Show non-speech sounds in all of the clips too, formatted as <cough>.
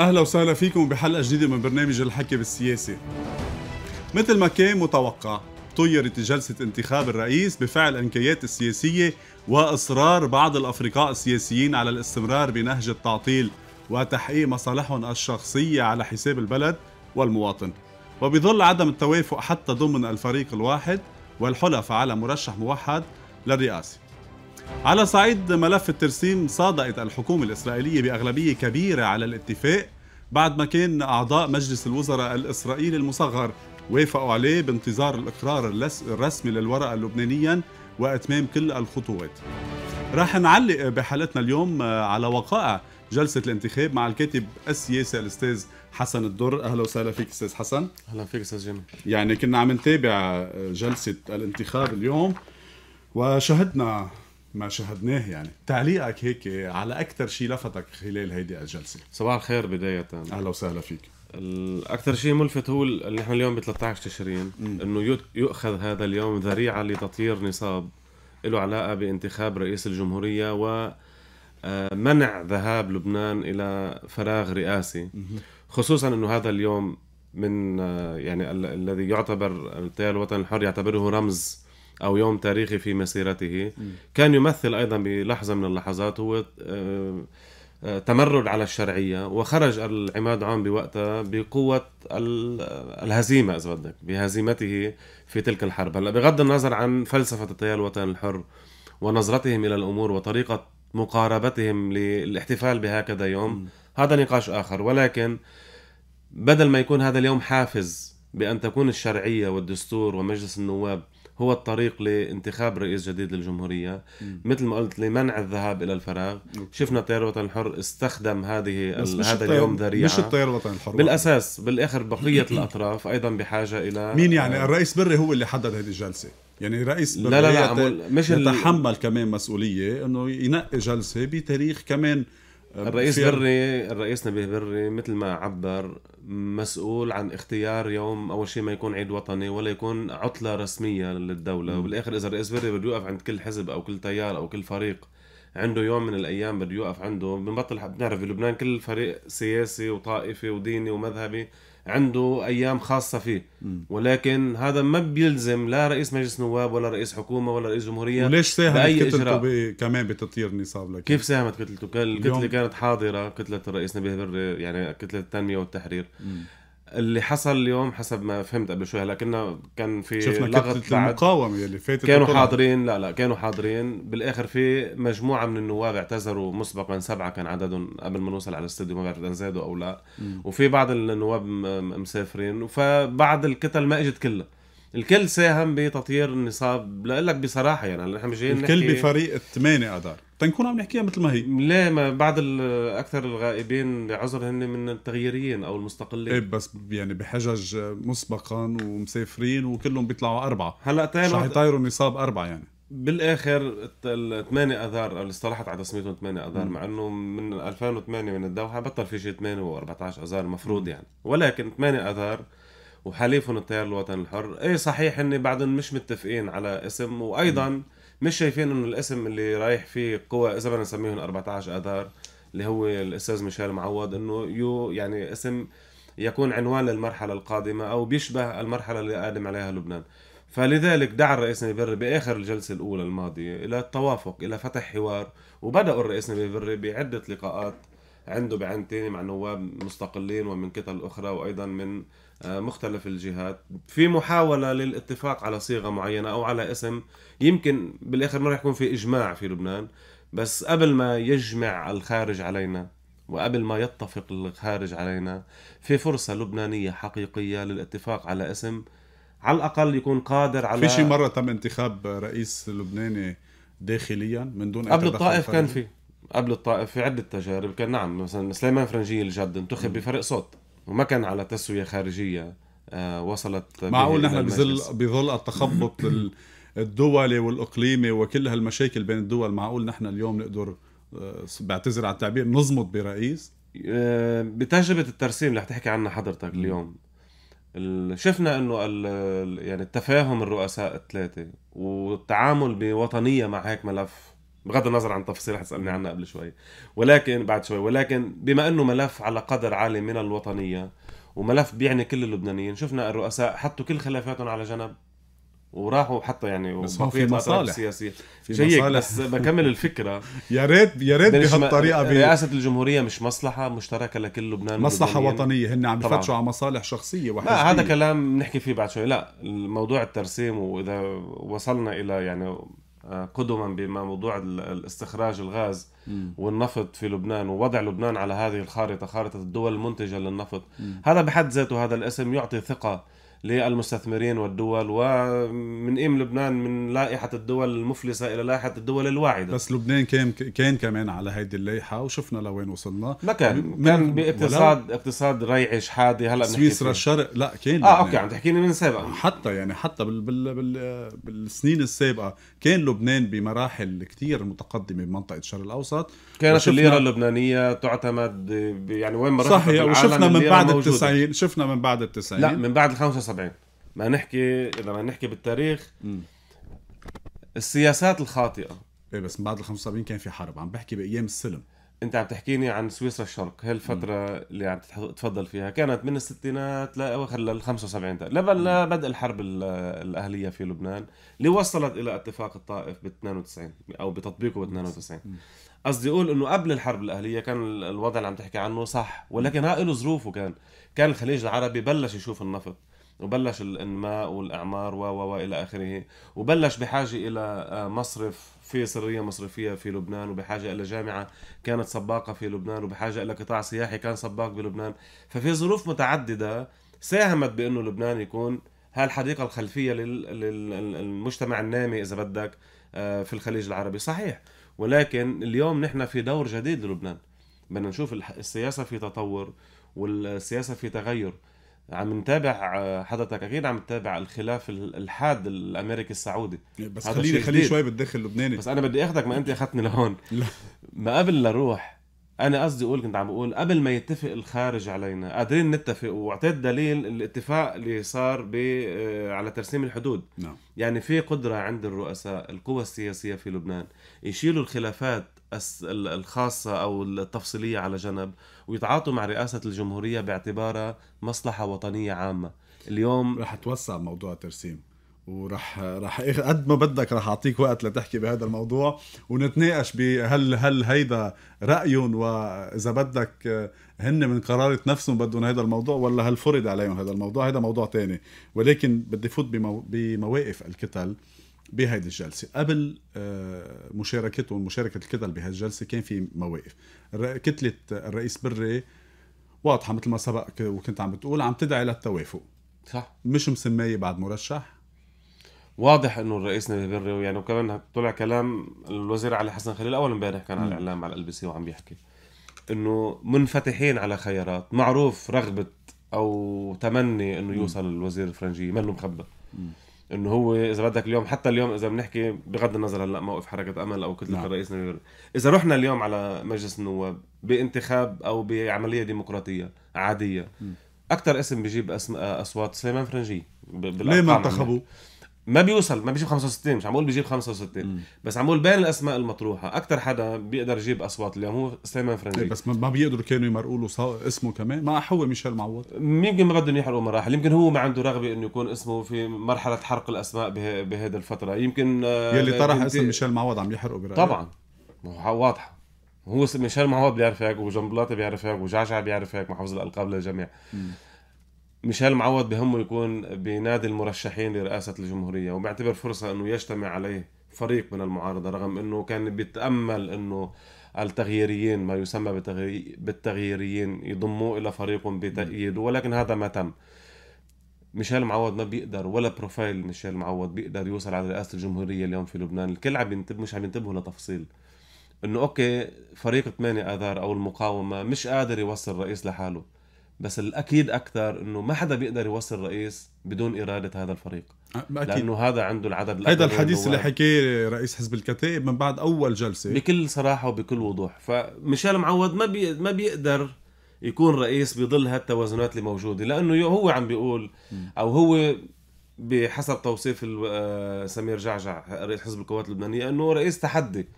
اهلا وسهلا فيكم بحلقه جديده من برنامج الحكي بالسياسه. مثل ما كان متوقع، طيرت جلسه انتخاب الرئيس بفعل انكيات السياسيه واصرار بعض الافرقاء السياسيين على الاستمرار بنهج التعطيل وتحقيق مصالحهم الشخصيه على حساب البلد والمواطن. وبظل عدم التوافق حتى ضمن الفريق الواحد والحلف على مرشح موحد للرئاسه. على صعيد ملف الترسيم صادقت الحكومة الإسرائيلية بأغلبية كبيرة على الاتفاق بعد ما كان أعضاء مجلس الوزراء الإسرائيلي المصغر وافقوا عليه بانتظار الإقرار الرسمي للورقة لبنانيا وإتمام كل الخطوات راح نعلق بحلقتنا اليوم آه، على وقائع جلسة الانتخاب مع الكاتب السياسي الأستاذ حسن الدر أهلا وسهلا فيك أستاذ حسن أهلا فيك أستاذ جمال يعني كنا عم نتابع آه، جلسة الانتخاب اليوم وشهدنا ما شاهدناه يعني تعليقك هيك على اكثر شيء لفتك خلال هيدي الجلسه صباح الخير بدايه اهلا وسهلا فيك الاكثر شيء ملفت هو اللي نحن اليوم ب 13 تشرين انه يؤخذ هذا اليوم ذريعه لتطيير نصاب له علاقه بانتخاب رئيس الجمهوريه و آه، منع ذهاب لبنان الى فراغ رئاسي خصوصا انه هذا اليوم من آه، يعني الذي يعتبر التيار آه، الوطني الحر يعتبره رمز أو يوم تاريخي في مسيرته كان يمثل أيضا بلحظة من اللحظات هو آه، آه، تمرد على الشرعية وخرج العماد عون بوقتها بقوة الهزيمة إذا بدك بهزيمته في تلك الحرب هلا بغض النظر عن فلسفة التيار الوطني الحر ونظرتهم إلى الأمور وطريقة مقاربتهم للاحتفال بهكذا يوم م. هذا نقاش آخر ولكن بدل ما يكون هذا اليوم حافز بأن تكون الشرعية والدستور ومجلس النواب هو الطريق لانتخاب رئيس جديد للجمهورية مم. مثل ما قلت لمنع الذهاب إلى الفراغ مم. شفنا تيار الوطن الحر استخدم هذه هذا اليوم ذريعة مش التيار الوطن الحر بالأساس بالآخر بقية الأطراف أيضا بحاجة إلى مين يعني آه الرئيس بري هو اللي حدد هذه الجلسة يعني رئيس لا لا لا مش يتحمل اللي... كمان مسؤولية إنه ينقي جلسة بتاريخ كمان الرئيس بري الرئيس نبيه بري مثل ما عبر مسؤول عن اختيار يوم اول شيء ما يكون عيد وطني ولا يكون عطله رسميه للدوله م. وبالاخر اذا الرئيس بري بده يوقف عند كل حزب او كل تيار او كل فريق عنده يوم من الايام بده يوقف عنده بنبطل بنعرف في لبنان كل فريق سياسي وطائفي وديني ومذهبي عنده ايام خاصه فيه م. ولكن هذا ما بيلزم لا رئيس مجلس نواب ولا رئيس حكومه ولا رئيس جمهوريه وليش ساهمت كتلته ب... كمان بتطير النصاب لك كيف ساهمت كتلته الكتله كانت حاضره كتله الرئيس نبيه بري يعني كتله التنميه والتحرير م. اللي حصل اليوم حسب ما فهمت قبل شوي هلا كنا كان في شفنا لغط المقاومه اللي فاتت كانوا طلع. حاضرين لا لا كانوا حاضرين بالاخر في مجموعه من النواب اعتذروا مسبقا سبعه كان عددهم قبل ما نوصل على الاستديو ما بعرف اذا زادوا او لا م. وفي بعض النواب مسافرين فبعض الكتل ما اجت كلها الكل ساهم بتطيير النصاب لك بصراحه يعني هلا نحن مش جايين الكل بفريق 8 اذار تنكون عم نحكيها مثل ما هي لا ما بعض اكثر الغائبين بعذر هن من التغييريين او المستقلين ايه بس يعني بحجج مسبقا ومسافرين وكلهم بيطلعوا اربعه هلا طيب رح يطيروا النصاب اربعه يعني بالاخر الثمانية اذار او اللي اصطلحت على تسميتهم 8 اذار مع انه من 2008 من الدوحه بطل في شيء 8 و14 اذار المفروض يعني ولكن 8 اذار وحليفهم التيار الوطني الحر ايه صحيح اني بعدهم مش متفقين على اسم وايضا مش شايفين انه الاسم اللي رايح فيه قوى اذا بدنا نسميهم 14 اذار اللي هو الاستاذ ميشيل معوض انه يو يعني اسم يكون عنوان للمرحله القادمه او بيشبه المرحله اللي قادم عليها لبنان فلذلك دعا الرئيس نبري باخر الجلسه الاولى الماضيه الى التوافق الى فتح حوار وبداوا الرئيس نبري بعده لقاءات عنده بعين تاني مع نواب مستقلين ومن كتل اخرى وايضا من آه، مختلف الجهات في محاولة للاتفاق على صيغة معينة أو على اسم يمكن بالآخر ما راح يكون في إجماع في لبنان بس قبل ما يجمع الخارج علينا وقبل ما يتفق الخارج علينا في فرصة لبنانية حقيقية للاتفاق على اسم على الأقل يكون قادر على في شي مرة تم انتخاب رئيس لبناني داخليا من دون قبل الطائف كان في قبل الطائف في عدة تجارب كان نعم مثلا سليمان فرنجي الجد انتخب بفرق صوت وما كان على تسويه خارجيه آه، وصلت معقول نحن بظل بظل التخبط <coughs> الدولي والاقليمي وكل هالمشاكل بين الدول معقول نحن اليوم نقدر آه، بعتذر على التعبير نزمط برئيس آه، بتجربه الترسيم اللي رح تحكي عنها حضرتك اليوم شفنا انه يعني التفاهم الرؤساء الثلاثه والتعامل بوطنيه مع هيك ملف بغض النظر عن تفاصيل حتسالني عنها قبل شوي ولكن بعد شوي ولكن بما انه ملف على قدر عالي من الوطنيه وملف بيعني كل اللبنانيين شفنا الرؤساء حطوا كل خلافاتهم على جنب وراحوا حتى يعني بس هو في مصالح سياسية في مصالح بس بكمل الفكره <laughs> يا ريت يا ريت بهالطريقه بي... رئاسه الجمهوريه مش مصلحه مشتركه لكل لبنان مصلحه وطنيه هن عم يفتشوا على مصالح شخصيه وحزبيه لا هذا كلام بنحكي فيه بعد شوي لا الموضوع الترسيم واذا وصلنا الى يعني آه، قدما بما موضوع الاستخراج الغاز والنفط في لبنان ووضع لبنان على هذه الخارطه خارطه الدول المنتجه للنفط هذا بحد ذاته هذا الاسم يعطي ثقه للمستثمرين والدول ومن إيم لبنان من لائحة الدول المفلسة إلى لائحة الدول الواعدة بس لبنان كان كان كمان على هيدي اللائحة وشفنا لوين وصلنا ما كان كان باقتصاد اقتصاد ريعي شحادي هلا سويسرا الشرق لا كان اه اوكي عم تحكيني من سابقا حتى يعني حتى بال بال بال بالسنين السابقة كان لبنان بمراحل كثير متقدمة بمنطقة الشرق الأوسط كانت الليرة اللبنانية تعتمد يعني وين ما صحيح وشفنا من بعد التسعين شفنا من بعد التسعين لا من بعد الخمسة 76 ما نحكي اذا ما نحكي بالتاريخ السياسات الخاطئه ايه بس من بعد ال 75 كان في حرب عم بحكي بايام السلم انت عم تحكيني عن سويسرا الشرق هالفتره اللي عم تتفضل فيها كانت من الستينات لاواخر لل 75 لبل بدء الحرب الاهليه في لبنان اللي وصلت الى اتفاق الطائف ب 92 او بتطبيقه ب 92 قصدي اقول انه قبل الحرب الاهليه كان الوضع اللي عم تحكي عنه صح ولكن ها له ظروفه كان كان الخليج العربي بلش يشوف النفط وبلش الانماء والاعمار و و الى اخره وبلش بحاجه الى آه، مصرف في سريه مصرفيه في لبنان وبحاجه الى جامعه كانت سباقه في لبنان وبحاجه الى قطاع سياحي كان سباق بلبنان ففي ظروف متعدده ساهمت بانه لبنان يكون هالحديقه الخلفيه للمجتمع النامي اذا بدك آه، في الخليج العربي صحيح ولكن اليوم نحن في دور جديد للبنان بدنا نشوف السياسه في تطور والسياسه في تغير عم نتابع آه، حضرتك اكيد عم تتابع الخلاف الحاد الامريكي السعودي إيه، بس خليني خليني شوي بتدخل لبناني بس انا بدي اخذك ما انت اخذتني لهون <laughs> لا. ما قبل لا اروح انا قصدي اقول كنت عم بقول قبل ما يتفق الخارج علينا قادرين نتفق واعطيت دليل الاتفاق اللي صار ب آه، على ترسيم الحدود نعم. يعني في قدره عند الرؤساء القوى السياسيه في لبنان يشيلوا الخلافات الخاصة أو التفصيلية على جنب ويتعاطوا مع رئاسة الجمهورية باعتبارها مصلحة وطنية عامة اليوم رح توسع موضوع الترسيم ورح رح قد ما بدك رح اعطيك وقت لتحكي بهذا الموضوع ونتناقش بهل هل هيدا رايهم واذا بدك هن من قرارة نفسهم بدهم هذا الموضوع ولا هل فرض عليهم هذا الموضوع هذا موضوع تاني ولكن بدي فوت بمو... بمواقف الكتل بهيدي الجلسه قبل آه، مشاركتهم مشاركه الكتل بهذه الجلسه كان في مواقف كتله الرئيس بري واضحه مثل ما سبق وكنت عم بتقول عم تدعي للتوافق صح مش مسميه بعد مرشح واضح انه الرئيس نبي بري ويعني وكمان طلع كلام الوزير علي حسن خليل اول امبارح كان على الاعلام على ال سي وعم بيحكي انه منفتحين على خيارات معروف رغبه او تمني انه يوصل الوزير الفرنجي منه مخبى انه هو اذا بدك اليوم حتى اليوم اذا بنحكي بغض النظر هلا موقف حركه امل او كتله نعم. الرئيس نيويورك اذا رحنا اليوم على مجلس النواب بانتخاب او بعمليه ديمقراطيه عاديه اكثر اسم بجيب اسم اصوات سليمان فرنجي ليه ما انتخبوا؟ يعني. ما بيوصل ما بيجيب 65 مش عم بقول بيجيب 65 م. بس عم بقول بين الاسماء المطروحه اكثر حدا بيقدر يجيب اصوات اليوم هو سليمان فرنجي إيه، بس ما بيقدروا كانوا يمرقوا له اسمه كمان ما هو ميشيل معوض يمكن ما بدهم يحرقوا مراحل يمكن هو ما عنده رغبه انه يكون اسمه في مرحله حرق الاسماء بهذا الفتره يمكن آه، يلي طرح اسم ميشيل معوض عم يحرقه برايك طبعا واضحه هو ميشيل معوض بيعرف هيك وجنبلاطي بيعرف هيك وجعجع بيعرف هيك محافظ الالقاب للجميع م. ميشيل معوض بهمه يكون بنادي المرشحين لرئاسة الجمهورية وبيعتبر فرصة أنه يجتمع عليه فريق من المعارضة رغم أنه كان بيتأمل أنه التغييريين ما يسمى بالتغييريين يضموه إلى فريقهم بتأييده ولكن هذا ما تم ميشيل معوض ما بيقدر ولا بروفايل ميشيل معوض بيقدر يوصل على رئاسة الجمهورية اليوم في لبنان الكل عم ينتبه مش عم ينتبهوا لتفصيل انه اوكي فريق 8 اذار او المقاومه مش قادر يوصل رئيس لحاله بس الاكيد اكثر انه ما حدا بيقدر يوصل رئيس بدون اراده هذا الفريق أكيد. لانه هذا عنده العدد الاكبر هذا الحديث اللي حكيه رئيس حزب الكتائب من بعد اول جلسه بكل صراحه وبكل وضوح فميشيل معوض ما بي... ما بيقدر يكون رئيس بظل هالتوازنات اللي موجوده لانه هو عم بيقول او هو بحسب توصيف آه، سمير جعجع رئيس حزب القوات اللبنانيه انه رئيس تحدي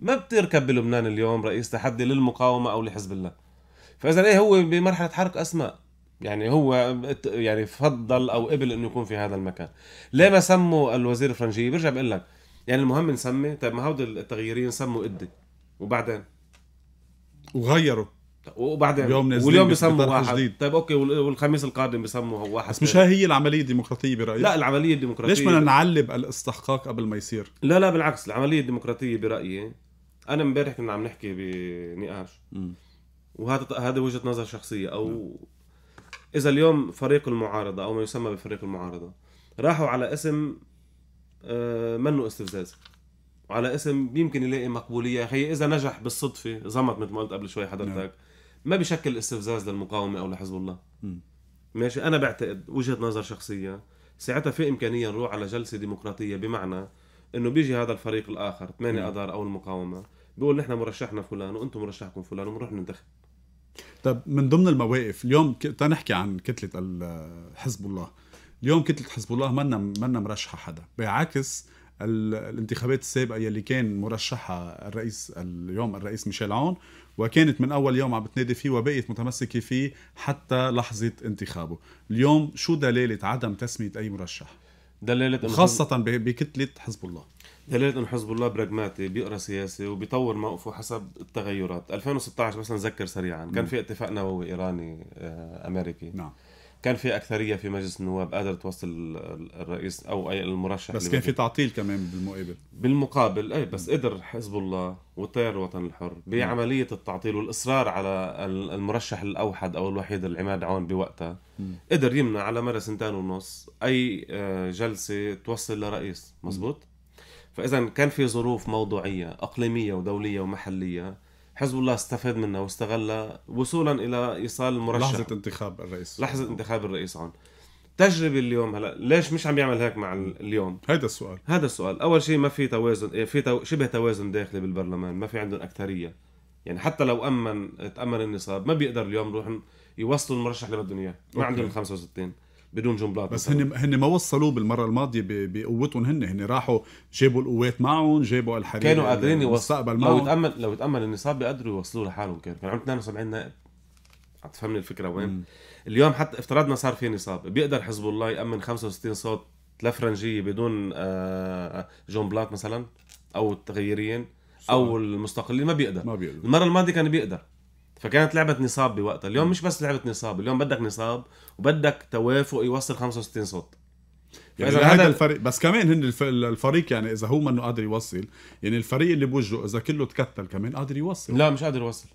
ما بتركب بلبنان اليوم رئيس تحدي للمقاومه او لحزب الله فاذا ايه هو بمرحله حرق اسماء يعني هو يعني فضل او قبل انه يكون في هذا المكان ليه ما سموا الوزير الفرنجي برجع بقول لك يعني المهم نسمي طيب ما هود التغييرين سموا قدي وبعدين وغيروا وبعدين اليوم واليوم بسموا واحد جديد. طيب اوكي والخميس القادم بسموا واحد بس مش هاي هي العمليه الديمقراطيه برايك لا العمليه الديمقراطيه ليش بدنا نعلب الاستحقاق قبل ما يصير لا لا بالعكس العمليه الديمقراطيه برايي انا امبارح كنا عم نحكي بنقاش وهذا هذه وجهه نظر شخصيه او نعم. اذا اليوم فريق المعارضه او ما يسمى بفريق المعارضه راحوا على اسم آه، منه استفزاز وعلى اسم يمكن يلاقي مقبوليه هي اذا نجح بالصدفه زمط مثل ما قلت قبل شوي حضرتك نعم. ما بيشكل استفزاز للمقاومه او لحزب الله ماشي انا بعتقد وجهه نظر شخصيه ساعتها في امكانيه نروح على جلسه ديمقراطيه بمعنى انه بيجي هذا الفريق الاخر 8 نعم. اذار او المقاومه بيقول نحن مرشحنا فلان وانتم مرشحكم فلان ونروح ننتخب طب من ضمن المواقف اليوم تنحكي عن كتله حزب الله اليوم كتله حزب الله منا منا مرشحه حدا بعكس الانتخابات السابقه يلي كان مرشحها الرئيس اليوم الرئيس ميشيل عون وكانت من اول يوم عم بتنادي فيه وبقيت متمسكه فيه حتى لحظه انتخابه اليوم شو دلاله عدم تسميه اي مرشح دلاله خاصه بكتله حزب الله دليل انه حزب الله براغماتي بيقرا سياسي وبيطور موقفه حسب التغيرات 2016 مثلا نذكر سريعا كان في اتفاق نووي ايراني آه، امريكي نعم كان في اكثريه في مجلس النواب قادر توصل الرئيس او اي المرشح بس كان في تعطيل كمان بالمقابل بالمقابل اي بس قدر حزب الله والتيار الوطني الحر بعمليه نعم. التعطيل والاصرار على المرشح الاوحد او الوحيد العماد عون بوقتها قدر يمنع على مدى سنتين ونص اي آه، جلسه توصل لرئيس مزبوط فاذا كان في ظروف موضوعيه اقليميه ودوليه ومحليه حزب الله استفاد منها واستغلها وصولا الى ايصال المرشح لحظه انتخاب الرئيس لحظه انتخاب الرئيس عون تجربة اليوم هلا ليش مش عم يعمل هيك مع اليوم هذا السؤال هذا السؤال اول شيء ما في توازن إيه، في تو... شبه توازن داخلي بالبرلمان ما في عندهم اكثريه يعني حتى لو امن تامن النصاب ما بيقدر اليوم يروح يوصلوا المرشح اللي بدهم اياه ما عندهم 65 بدون جنبلات بس هن هن ما وصلوه بالمره الماضيه بقوتهم هن هن راحوا جابوا القوات معهم جابوا الحرير كانوا قادرين يوصلوا لو تامل لو تامل النصاب بيقدروا يوصلوه لحالهم كان كان عندهم 72 نائب عم تفهمني الفكره وين؟ مم. اليوم حتى افترضنا صار في نصاب بيقدر حزب الله يامن 65 صوت لفرنجيه بدون آه، آه، جنبلات مثلا او التغييريين او المستقلين ما بيقدر ما بيقدر المره الماضيه كان بيقدر فكانت لعبه نصاب بوقتها اليوم مش بس لعبه نصاب اليوم بدك نصاب وبدك توافق يوصل 65 صوت يعني هذا هادل... الفريق بس كمان هن الفريق يعني اذا هو منه قادر يوصل يعني الفريق اللي بوجهه اذا كله تكتل كمان قادر يوصل لا مش قادر يوصل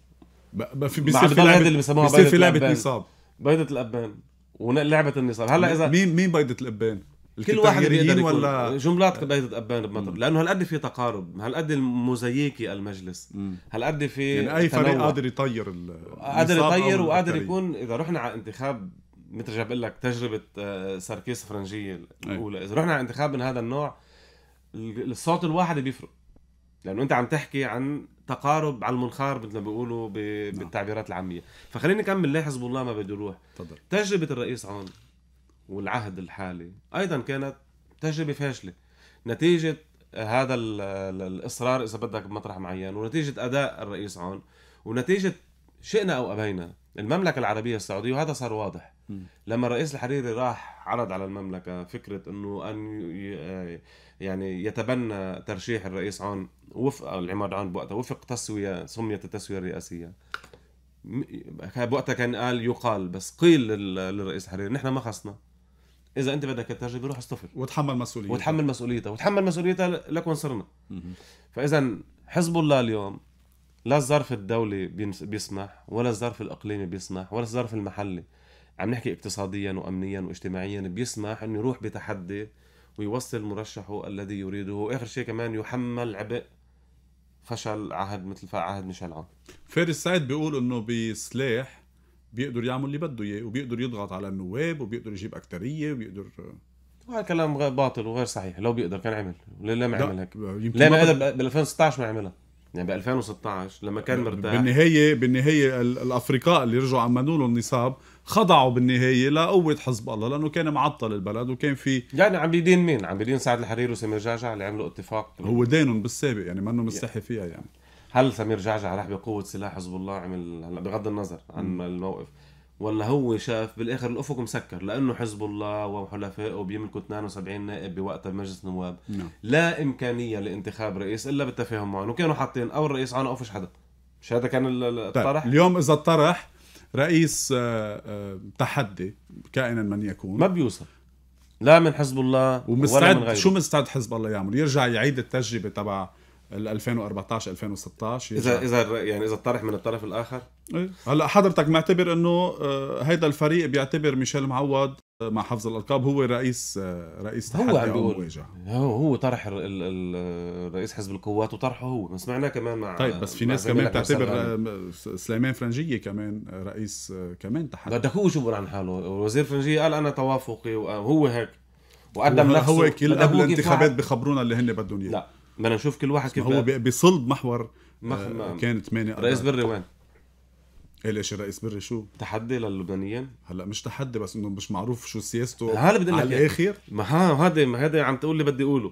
ب... في بيصير في لعبه اللي بيسموها بيصير في لعبه نصاب بيضه الابان ولعبه النصاب هلا اذا مين مين بيضه الابان كل واحد بيقدر ولا جملات آه. بقى تتقبان بمطر لانه هالقد في تقارب هالقد موزايكي المجلس هالقد في يعني اي فريق قادر يطير قادر يطير وقادر يكون اذا رحنا على انتخاب مثل جاب لك تجربه آه، ساركيس فرنجيه الاولى اذا رحنا على انتخاب من هذا النوع الصوت الواحد بيفرق لانه انت عم تحكي عن تقارب على المنخار مثل ما بيقولوا نعم. بالتعبيرات العاميه فخليني اكمل ليه حزب الله ما بده يروح تجربه الرئيس عون والعهد الحالي ايضا كانت تجربه فاشله نتيجه هذا الاصرار اذا بدك بمطرح معين ونتيجه اداء الرئيس عون ونتيجه شئنا او ابينا المملكه العربيه السعوديه وهذا صار واضح لما الرئيس الحريري راح عرض على المملكه فكره انه ان يعني يتبنى ترشيح الرئيس عون وفق العماد عون بوقتها وفق تسويه سميت التسويه الرئاسيه بوقتها كان قال يقال بس قيل للرئيس الحريري نحن ما خصنا اذا انت بدك الترجي بيروح اصطفل وتحمل مسؤوليه وتحمل مسؤوليتها وتحمل مسؤوليتها لكن صرنا فاذا حزب الله اليوم لا الظرف الدولي بيسمح ولا الظرف الاقليمي بيسمح ولا الظرف المحلي عم نحكي اقتصاديا وامنيا واجتماعيا بيسمح انه يروح بتحدي ويوصل مرشحه الذي يريده واخر شيء كمان يحمل عبء فشل عهد مثل عهد ميشيل عون فارس سعيد بيقول انه بسلاح بيقدر يعمل اللي بده اياه وبيقدر يضغط على النواب وبيقدر يجيب اكثريه وبيقدر هذا كلام باطل وغير صحيح لو بيقدر كان عمل ليه لا ما عمل هيك ليه ما قدر ب 2016 ما عملها يعني ب 2016 لما كان مرتاح بالنهايه بالنهايه الافرقاء اللي رجعوا عملوا لهم النصاب خضعوا بالنهايه لقوه حزب الله لانه كان معطل البلد وكان في يعني عم بيدين مين؟ عم بيدين سعد الحرير وسمير جعجع اللي عملوا اتفاق هو دينهم بالسابق يعني منه مستحي فيها يعني هل سمير جعجع راح بقوه سلاح حزب الله عمل هلا بغض النظر عن الموقف ولا هو شاف بالاخر الافق مسكر لانه حزب الله وحلفائه بيملكوا 72 نائب بوقتها بمجلس النواب نعم. لا امكانيه لانتخاب رئيس الا بالتفاهم معهم وكانوا حاطين او الرئيس عنا او فيش حدا مش هذا كان طيب، الطرح طيب. اليوم اذا طرح رئيس آه، آه، تحدي كائنا من يكون ما بيوصل لا من حزب الله ومستعد ولا من غيره. شو مستعد حزب الله يعمل يرجع يعيد التجربه تبع 2014 2016 اذا اذا يعني اذا الطرح من الطرف الاخر إيه؟ هلا حضرتك معتبر انه آه، هيدا الفريق بيعتبر ميشيل معوض مع حفظ الالقاب هو رئيس آه، رئيس تحدي هو عم بيقول هو هو طرح رئيس حزب القوات وطرحه هو ما سمعناه كمان مع طيب بس في ناس كمان بتعتبر آه، سليمان فرنجيه كمان رئيس كمان تحدي بدك هو شو بيقول عن حاله وزير فرنجيه قال انا توافقي وهو هيك وقدم نفسه هو كل قبل الانتخابات بخبرونا اللي هن بدهم اياه لا بدنا نشوف كل واحد كيف هو بصلب محور آه كان 8 4 رئيس بري وين؟ قال ليش الرئيس بري شو؟ تحدي للبنانيين؟ هلا مش تحدي بس انه مش معروف شو سياسته هلا بدي على الاخر ما هذا ما هذا عم تقول لي بدي اقوله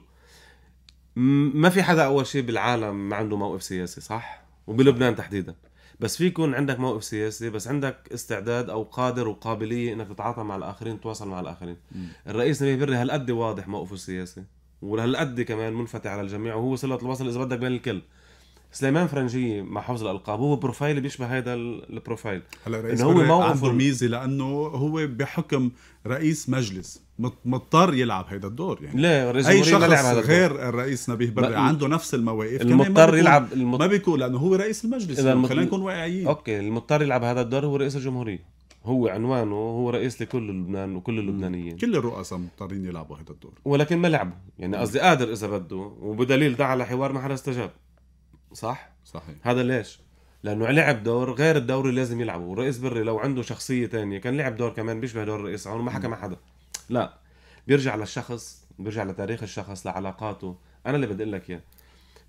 ما في حدا اول شيء بالعالم ما عنده موقف سياسي صح؟ وبلبنان تحديدا بس في يكون عندك موقف سياسي بس عندك استعداد او قادر وقابليه انك تتعاطى مع الاخرين تواصل مع الاخرين م. الرئيس نبيل بري هالقد واضح موقفه السياسي ولهالقد كمان منفتح على الجميع وهو صله الوصل اذا بدك بين الكل سليمان فرنجية مع حفظ الالقاب هو بروفايل بيشبه هذا البروفايل هلا رئيس إن هو موقفه عنده ميزه لانه هو بحكم رئيس مجلس مضطر يلعب هيدا الدور يعني لا اي شخص لعب غير الرئيس نبيه بري عنده نفس المواقف المضطر يلعب ما بيكون لانه هو رئيس المجلس المط... خلينا نكون واقعيين اوكي المضطر يلعب هذا الدور هو رئيس الجمهوريه هو عنوانه هو رئيس لكل لبنان وكل اللبنانيين كل الرؤساء مضطرين يلعبوا هذا الدور ولكن ما لعبوا يعني قصدي قادر اذا بده وبدليل دعا لحوار ما حدا استجاب صح صحيح هذا ليش لانه لعب دور غير الدور اللي لازم يلعبه ورئيس بري لو عنده شخصيه تانية كان لعب دور كمان بيشبه دور الرئيس عون ما حكى مع حدا لا بيرجع للشخص بيرجع لتاريخ الشخص لعلاقاته انا اللي بدي لك اياه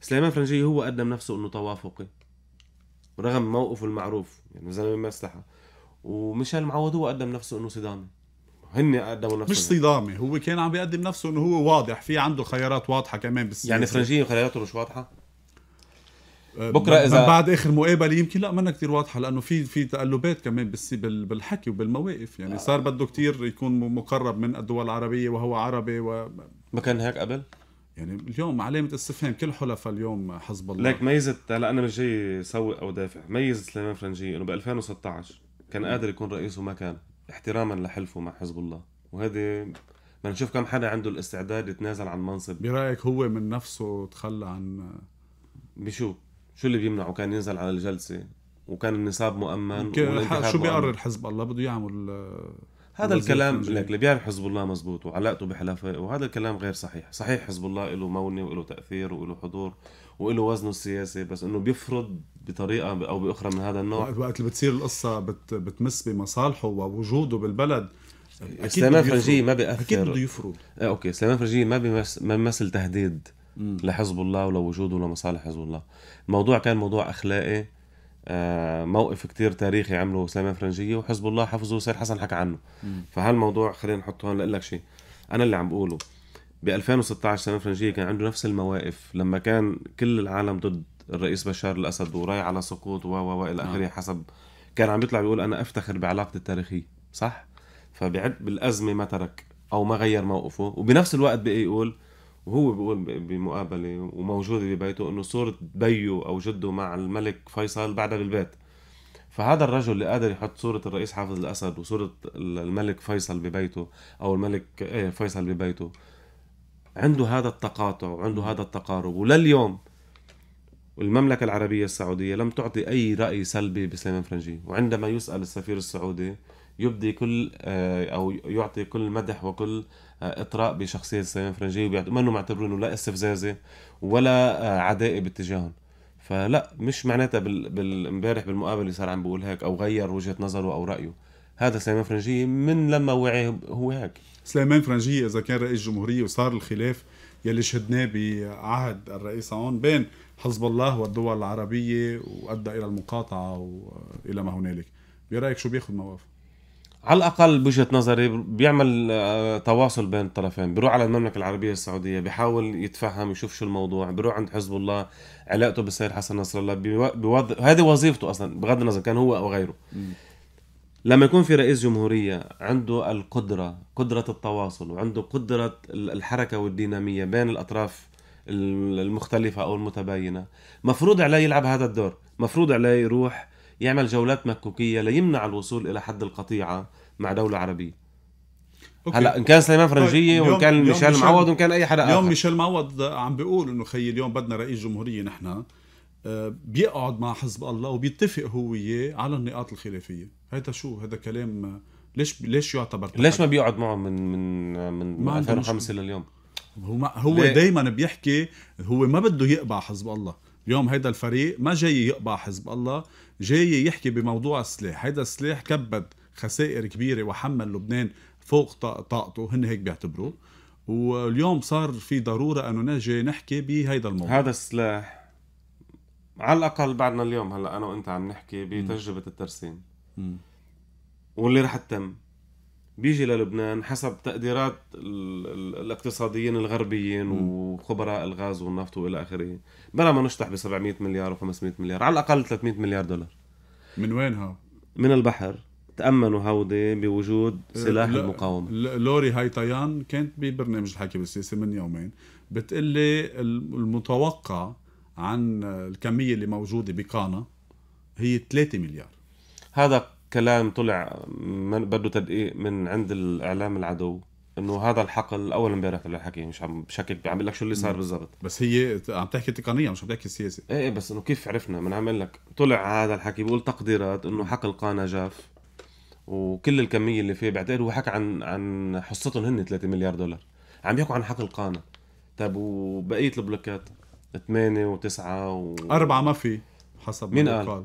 سليمان فرنجي هو قدم نفسه انه توافقي رغم موقفه المعروف يعني زلمه مسلحه وميشيل معوض هو قدم نفسه انه صدامي هن قدموا نفسه مش صدامه هو كان عم بيقدم نفسه انه هو واضح في عنده خيارات واضحه كمان بالسياسه يعني فرنجيه خياراته مش واضحه أه، بكره اذا من بعد اخر مقابله يمكن لا منا كثير واضحه لانه في في تقلبات كمان بالحكي وبالمواقف يعني صار بده كثير يكون مقرب من الدول العربيه وهو عربي و ما كان هيك قبل؟ يعني اليوم علامة استفهام كل حلفاء اليوم حزب الله لك ميزة هلا أنا مش جاي سوق أو دافع ميزة سليمان فرنجية إنه ب 2016 كان قادر يكون رئيس وما كان احتراما لحلفه مع حزب الله وهذا ما نشوف كم حدا عنده الاستعداد يتنازل عن منصب برايك هو من نفسه تخلى عن بشو شو اللي بيمنعه كان ينزل على الجلسه وكان النصاب مؤمن شو بيقرر حزب الله بده يعمل آه، هذا الكلام لك اللي بيعرف حزب الله مزبوط وعلاقته بحلفاء وهذا الكلام غير صحيح صحيح حزب الله له مونة وله تأثير وله حضور وله وزنه السياسي بس انه بيفرض بطريقه او باخرى من هذا النوع وقت اللي بتصير القصه بت بتمس بمصالحه ووجوده بالبلد سليمان فرجي ما بيأثر اكيد بده يفرض آه اوكي سليمان فرجي ما ما بيمثل تهديد مم. لحزب الله ولوجوده ولمصالح حزب الله الموضوع كان موضوع اخلاقي آه موقف كتير تاريخي عمله سليمان فرنجية وحزب الله حفظه وسير حسن حكى عنه مم. فهالموضوع خلينا نحطه هون لك شيء انا اللي عم بقوله ب 2016 سليمان فرنجية كان عنده نفس المواقف لما كان كل العالم ضد الرئيس بشار الاسد وراي على سقوط و و الى نعم. اخره حسب كان عم بيطلع بيقول انا افتخر بعلاقتي التاريخيه صح فبعد بالازمه ما ترك او ما غير موقفه وبنفس الوقت بقي يقول وهو بيقول بمقابله وموجوده ببيته انه صوره بيو او جده مع الملك فيصل بعدها بالبيت فهذا الرجل اللي قادر يحط صورة الرئيس حافظ الأسد وصورة الملك فيصل ببيته أو الملك إيه، فيصل ببيته عنده هذا التقاطع وعنده نعم. هذا التقارب ولليوم والمملكة العربية السعودية لم تعطي أي رأي سلبي بسليمان فرنجي وعندما يسأل السفير السعودي يبدي كل آه، أو يعطي كل مدح وكل آه، إطراء بشخصية سليمان فرنجي وما أنه معتبرينه لا استفزازي ولا آه، عدائي باتجاههم فلا مش معناتها بالامبارح بالمقابله صار عم بقول هيك او غير وجهه نظره او رايه هذا سليمان فرنجية من لما وعي هو هيك سليمان فرنجية إذا كان رئيس جمهورية وصار الخلاف يلي شهدناه بعهد الرئيس عون بين حزب الله والدول العربية وأدى إلى المقاطعة وإلى ما هنالك برأيك شو بياخذ مواقف؟ على الاقل بوجهه نظري بيعمل آه، تواصل بين الطرفين بيروح على المملكه العربيه السعوديه بيحاول يتفهم يشوف شو الموضوع بيروح عند حزب الله علاقته بالسيد حسن نصر الله بيوض... هذه وظيفته اصلا بغض النظر كان هو او غيره م. لما يكون في رئيس جمهوريه عنده القدره قدره التواصل وعنده قدره الحركه والديناميه بين الاطراف المختلفة أو المتباينة مفروض عليه يلعب هذا الدور مفروض عليه يروح يعمل جولات مكوكية ليمنع الوصول إلى حد القطيعة مع دولة عربية أوكي. هلا ان كان سليمان طيب، فرنجيه طيب. وان كان ميشيل معوض وان كان اي حدا اليوم ميشيل معوض عم بيقول انه خيي اليوم بدنا رئيس جمهوريه نحن آه، بيقعد مع حزب الله وبيتفق هو وياه على النقاط الخلافيه هذا شو هذا كلام آه، ليش ليش يعتبر ليش ما بيقعد معه من من من 2005 لليوم هو ما هو دائما بيحكي هو ما بده يقبع حزب الله اليوم هيدا الفريق ما جاي يقبع حزب الله جاي يحكي بموضوع السلاح هيدا السلاح كبد خسائر كبيرة وحمل لبنان فوق طاقته هن هيك بيعتبروا واليوم صار في ضرورة أنه نجي نحكي بهيدا الموضوع هذا السلاح على الأقل بعدنا اليوم هلأ أنا وأنت عم نحكي بتجربة الترسيم م. واللي رح تتم بيجي للبنان حسب تقديرات الاقتصاديين الغربيين م. وخبراء الغاز والنفط والى اخره بلا ما نشطح ب 700 مليار و500 مليار على الاقل 300 مليار دولار من وين ها من البحر تأمنوا هودي بوجود أه، سلاح ل... المقاومة لوري هاي تايان كانت ببرنامج الحكي بالسياسة من يومين بتقول لي المتوقع عن الكمية اللي موجودة بقانا هي 3 مليار هذا كلام طلع من بده تدقيق من عند الاعلام العدو انه هذا الحقل اول امبارح طلع الحكي مش عم بشكل عم بقول لك شو اللي صار بالضبط بس هي عم تحكي تقنيه مش عم تحكي سياسه إيه،, ايه بس انه كيف عرفنا من عم لك طلع هذا الحكي بقول تقديرات انه حقل قانا جاف وكل الكميه اللي فيه بعتقد هو حكى عن عن حصتهم هن 3 مليار دولار عم يحكوا عن حقل قانا طيب وبقيه البلوكات 8 و9 و... 4 ما في حسب مين قال؟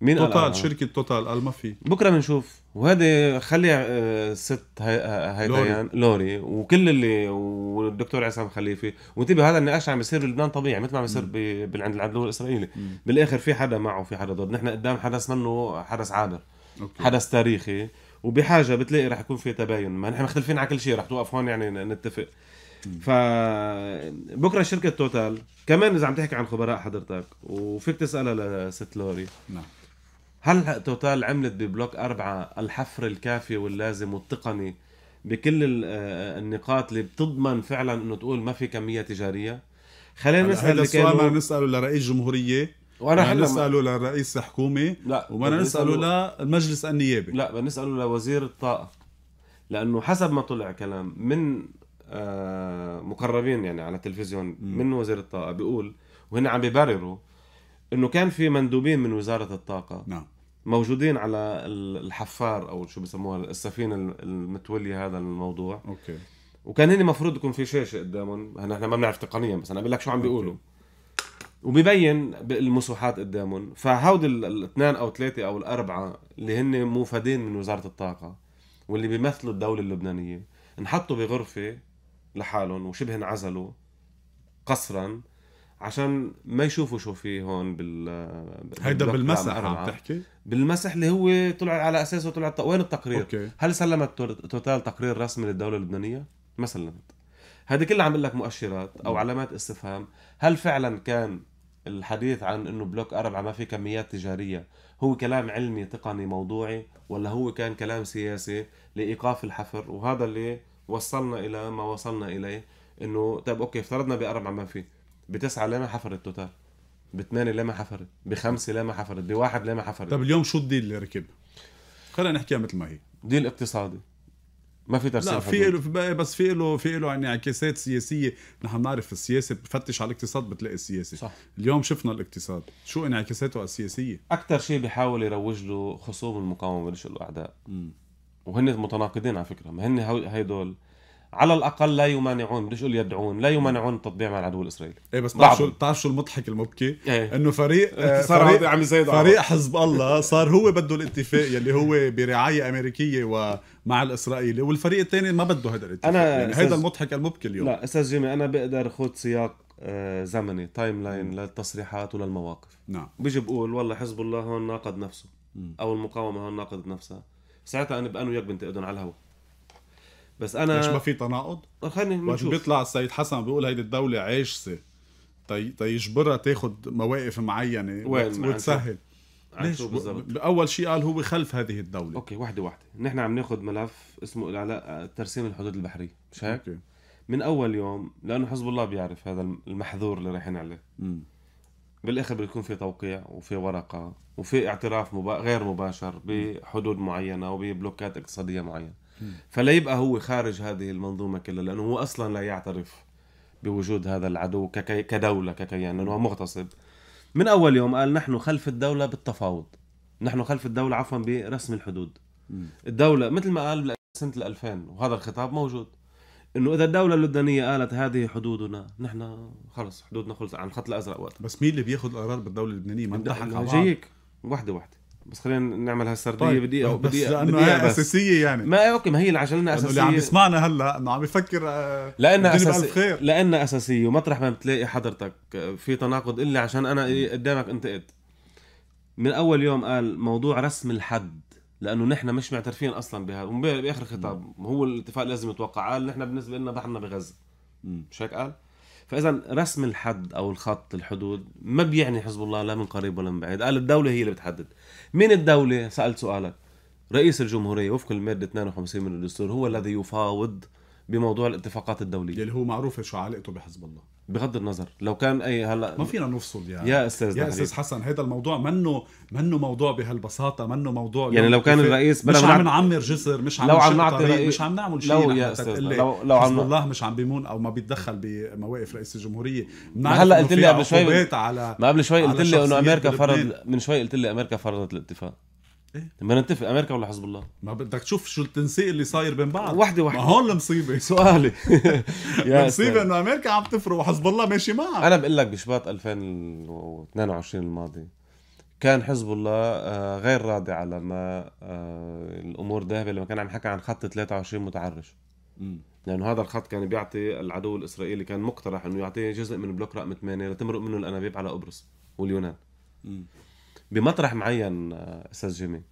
مين توتال قال شركه توتال قال ما في بكره بنشوف وهذا خلي آه، ست هي آه، لوري. ديان يعني، لوري وكل اللي والدكتور عصام خليفه وانتبه هذا النقاش عم بيصير بلبنان طبيعي مثل ما عم بيصير عند العدل الاسرائيلي مم. بالاخر في حدا معه وفي حدا ضد نحن قدام حدث منه حدث عابر حدث تاريخي وبحاجه بتلاقي رح يكون في تباين ما نحن مختلفين على كل شيء رح توقف هون يعني نتفق ف بكره شركه توتال كمان اذا عم تحكي عن خبراء حضرتك وفيك تسالها لست لوري نعم هل توتال عملت ببلوك أربعة الحفر الكافي واللازم والتقني بكل آه، النقاط اللي بتضمن فعلا انه تقول ما في كميه تجاريه خلينا نسال السؤال بدنا نساله لرئيس جمهوريه وانا حلا نساله لرئيس الحكومه لا وبدنا نساله للمجلس النيابي لا بدنا نساله لوزير الطاقه لانه حسب ما طلع كلام من آه، مقربين يعني على التلفزيون من وزير الطاقه بيقول وهن عم بيبرروا انه كان في مندوبين من وزاره الطاقه نعم موجودين على الحفار او شو بسموها السفينه المتوليه هذا الموضوع اوكي وكان هن المفروض يكون في شاشه قدامهم هلا احنا ما بنعرف تقنيا بس انا بقول لك شو عم بيقولوا وببين المسوحات قدامهم فهود الاثنين او ثلاثه او الاربعه اللي هن موفدين من وزاره الطاقه واللي بيمثلوا الدوله اللبنانيه انحطوا بغرفه لحالهم وشبه انعزلوا قصرا عشان ما يشوفوا شو في هون بال هيدا بالمسح عم تحكي؟ بالمسح اللي هو طلع على اساسه طلع وين التقرير؟ أوكي. هل سلمت توتال تقرير رسمي للدوله اللبنانيه؟ ما سلمت هذه كلها عم بقول لك مؤشرات او علامات استفهام هل فعلا كان الحديث عن انه بلوك أربعة ما في كميات تجاريه هو كلام علمي تقني موضوعي ولا هو كان كلام سياسي لايقاف الحفر وهذا اللي وصلنا الى ما وصلنا اليه انه طيب اوكي افترضنا بأربعة ما في بتسعه ما حفرت توتال بثمانيه ما حفرت بخمسه ما حفرت بواحد ما حفرت طب اليوم شو الديل اللي ركب خلينا نحكيها مثل ما هي ديل اقتصادي ما في ترسيم لا في له بس في له في له يعني انعكاسات سياسيه نحن بنعرف السياسه بفتش على الاقتصاد بتلاقي السياسه صح. اليوم شفنا الاقتصاد شو انعكاساته السياسيه اكثر شيء بيحاول يروج له خصوم المقاومه وليش الاعداء وهن متناقضين على فكره ما هن هيدول على الاقل لا يمانعون بديش اقول يدعون لا يمانعون التطبيع مع العدو الاسرائيلي ايه بس بتعرف شو بتعرف شو المضحك المبكي ايه. انه فريق صار إيه، آه، فريق عم زيد فريق حزب الله صار هو بده الاتفاق يلي هو برعايه امريكيه ومع الاسرائيلي والفريق الثاني ما بده هذا الاتفاق انا يعني هذا المضحك المبكي اليوم لا استاذ جيمي انا بقدر خذ سياق آه، زمني تايم لاين للتصريحات وللمواقف نعم بيجي بقول والله حزب الله هون ناقد نفسه م. او المقاومه هون ناقدت نفسها ساعتها انا بقى انا وياك بنتقدهم على الهواء بس انا ليش ما في تناقض؟ خلينا نشوف بيطلع السيد حسن بيقول هيدي الدوله عاجزه تيجبرها تاخذ مواقف معينه وين وتسهل ليش اول شيء قال هو خلف هذه الدوله اوكي وحده وحده نحن عم ناخذ ملف اسمه العلاء ترسيم الحدود البحريه مش هيك أوكي. من اول يوم لانه حزب الله بيعرف هذا المحذور اللي رايحين عليه م. بالاخر بيكون في توقيع وفي ورقه وفي اعتراف مبا... غير مباشر بحدود معينه وببلوكات اقتصاديه معينه فلا يبقى هو خارج هذه المنظومه كلها لانه هو اصلا لا يعترف بوجود هذا العدو كدوله ككيان لانه مغتصب من اول يوم قال نحن خلف الدوله بالتفاوض نحن خلف الدوله عفوا برسم الحدود الدوله مثل ما قال سنه 2000 وهذا الخطاب موجود انه اذا الدوله اللبنانيه قالت هذه حدودنا نحن خلص حدودنا خلص عن الخط الازرق وقت بس مين اللي بياخذ القرار بالدوله اللبنانيه ما نضحك على بعض جايك وحده وحده بس خلينا نعمل هالسرديه طيب. بدقيقه او بدقيقه لانه هي بس. اساسيه يعني ما اوكي ما هي العجلنا اساسيه اللي عم يسمعنا هلا انه عم يفكر آه، لانها اساسيه لانها اساسيه ومطرح ما بتلاقي حضرتك في تناقض الا عشان انا إيه، قدامك انتقد إيه. من اول يوم قال موضوع رسم الحد لانه نحن مش معترفين اصلا بهذا باخر خطاب هو الاتفاق لازم يتوقع قال نحن بالنسبه لنا بحرنا بغزه مش هيك قال؟ فاذا رسم الحد او الخط الحدود ما بيعني حزب الله لا من قريب ولا من بعيد قال الدوله هي اللي بتحدد مين الدوله سالت سؤالك رئيس الجمهوريه وفق الماده 52 من الدستور هو الذي يفاوض بموضوع الاتفاقات الدوليه اللي هو معروف شو علاقته بحزب الله بغض النظر لو كان اي هلا ما فينا نفصل يعني يا استاذ يا استاذ حسن هذا الموضوع منه منه موضوع بهالبساطه منه موضوع يعني لو كان الرئيس بلا مش عم نعم- نعمر جسر مش عم لو عم نعطي رئيس مش عم نعمل شيء لو يا استاذ لو لو عم الله مش عم بيمون او ما بيتدخل بمواقف رئيس الجمهوريه ما هلا قلت لي قبل شوي على ما قبل شوي قلت لي انه امريكا فرض من شوي قلت لي امريكا فرضت الاتفاق إيه؟ ما نتفق امريكا ولا حزب الله ما بدك تشوف شو التنسيق اللي صاير بين بعض وحده وحده ما هون المصيبه <laughs> سؤالي <laughs> المصيبه انه امريكا عم تفرق وحزب الله ماشي معها انا بقول لك بشباط 2022 الماضي كان حزب الله آه، غير راضي على ما آه، الامور ذاهبه لما كان عم يحكي عن خط 23 متعرش م. لانه هذا الخط كان بيعطي العدو الاسرائيلي كان مقترح انه يعطيه جزء من بلوك رقم 8 لتمرق منه الانابيب على قبرص واليونان بمطرح معين آه، استاذ جيمي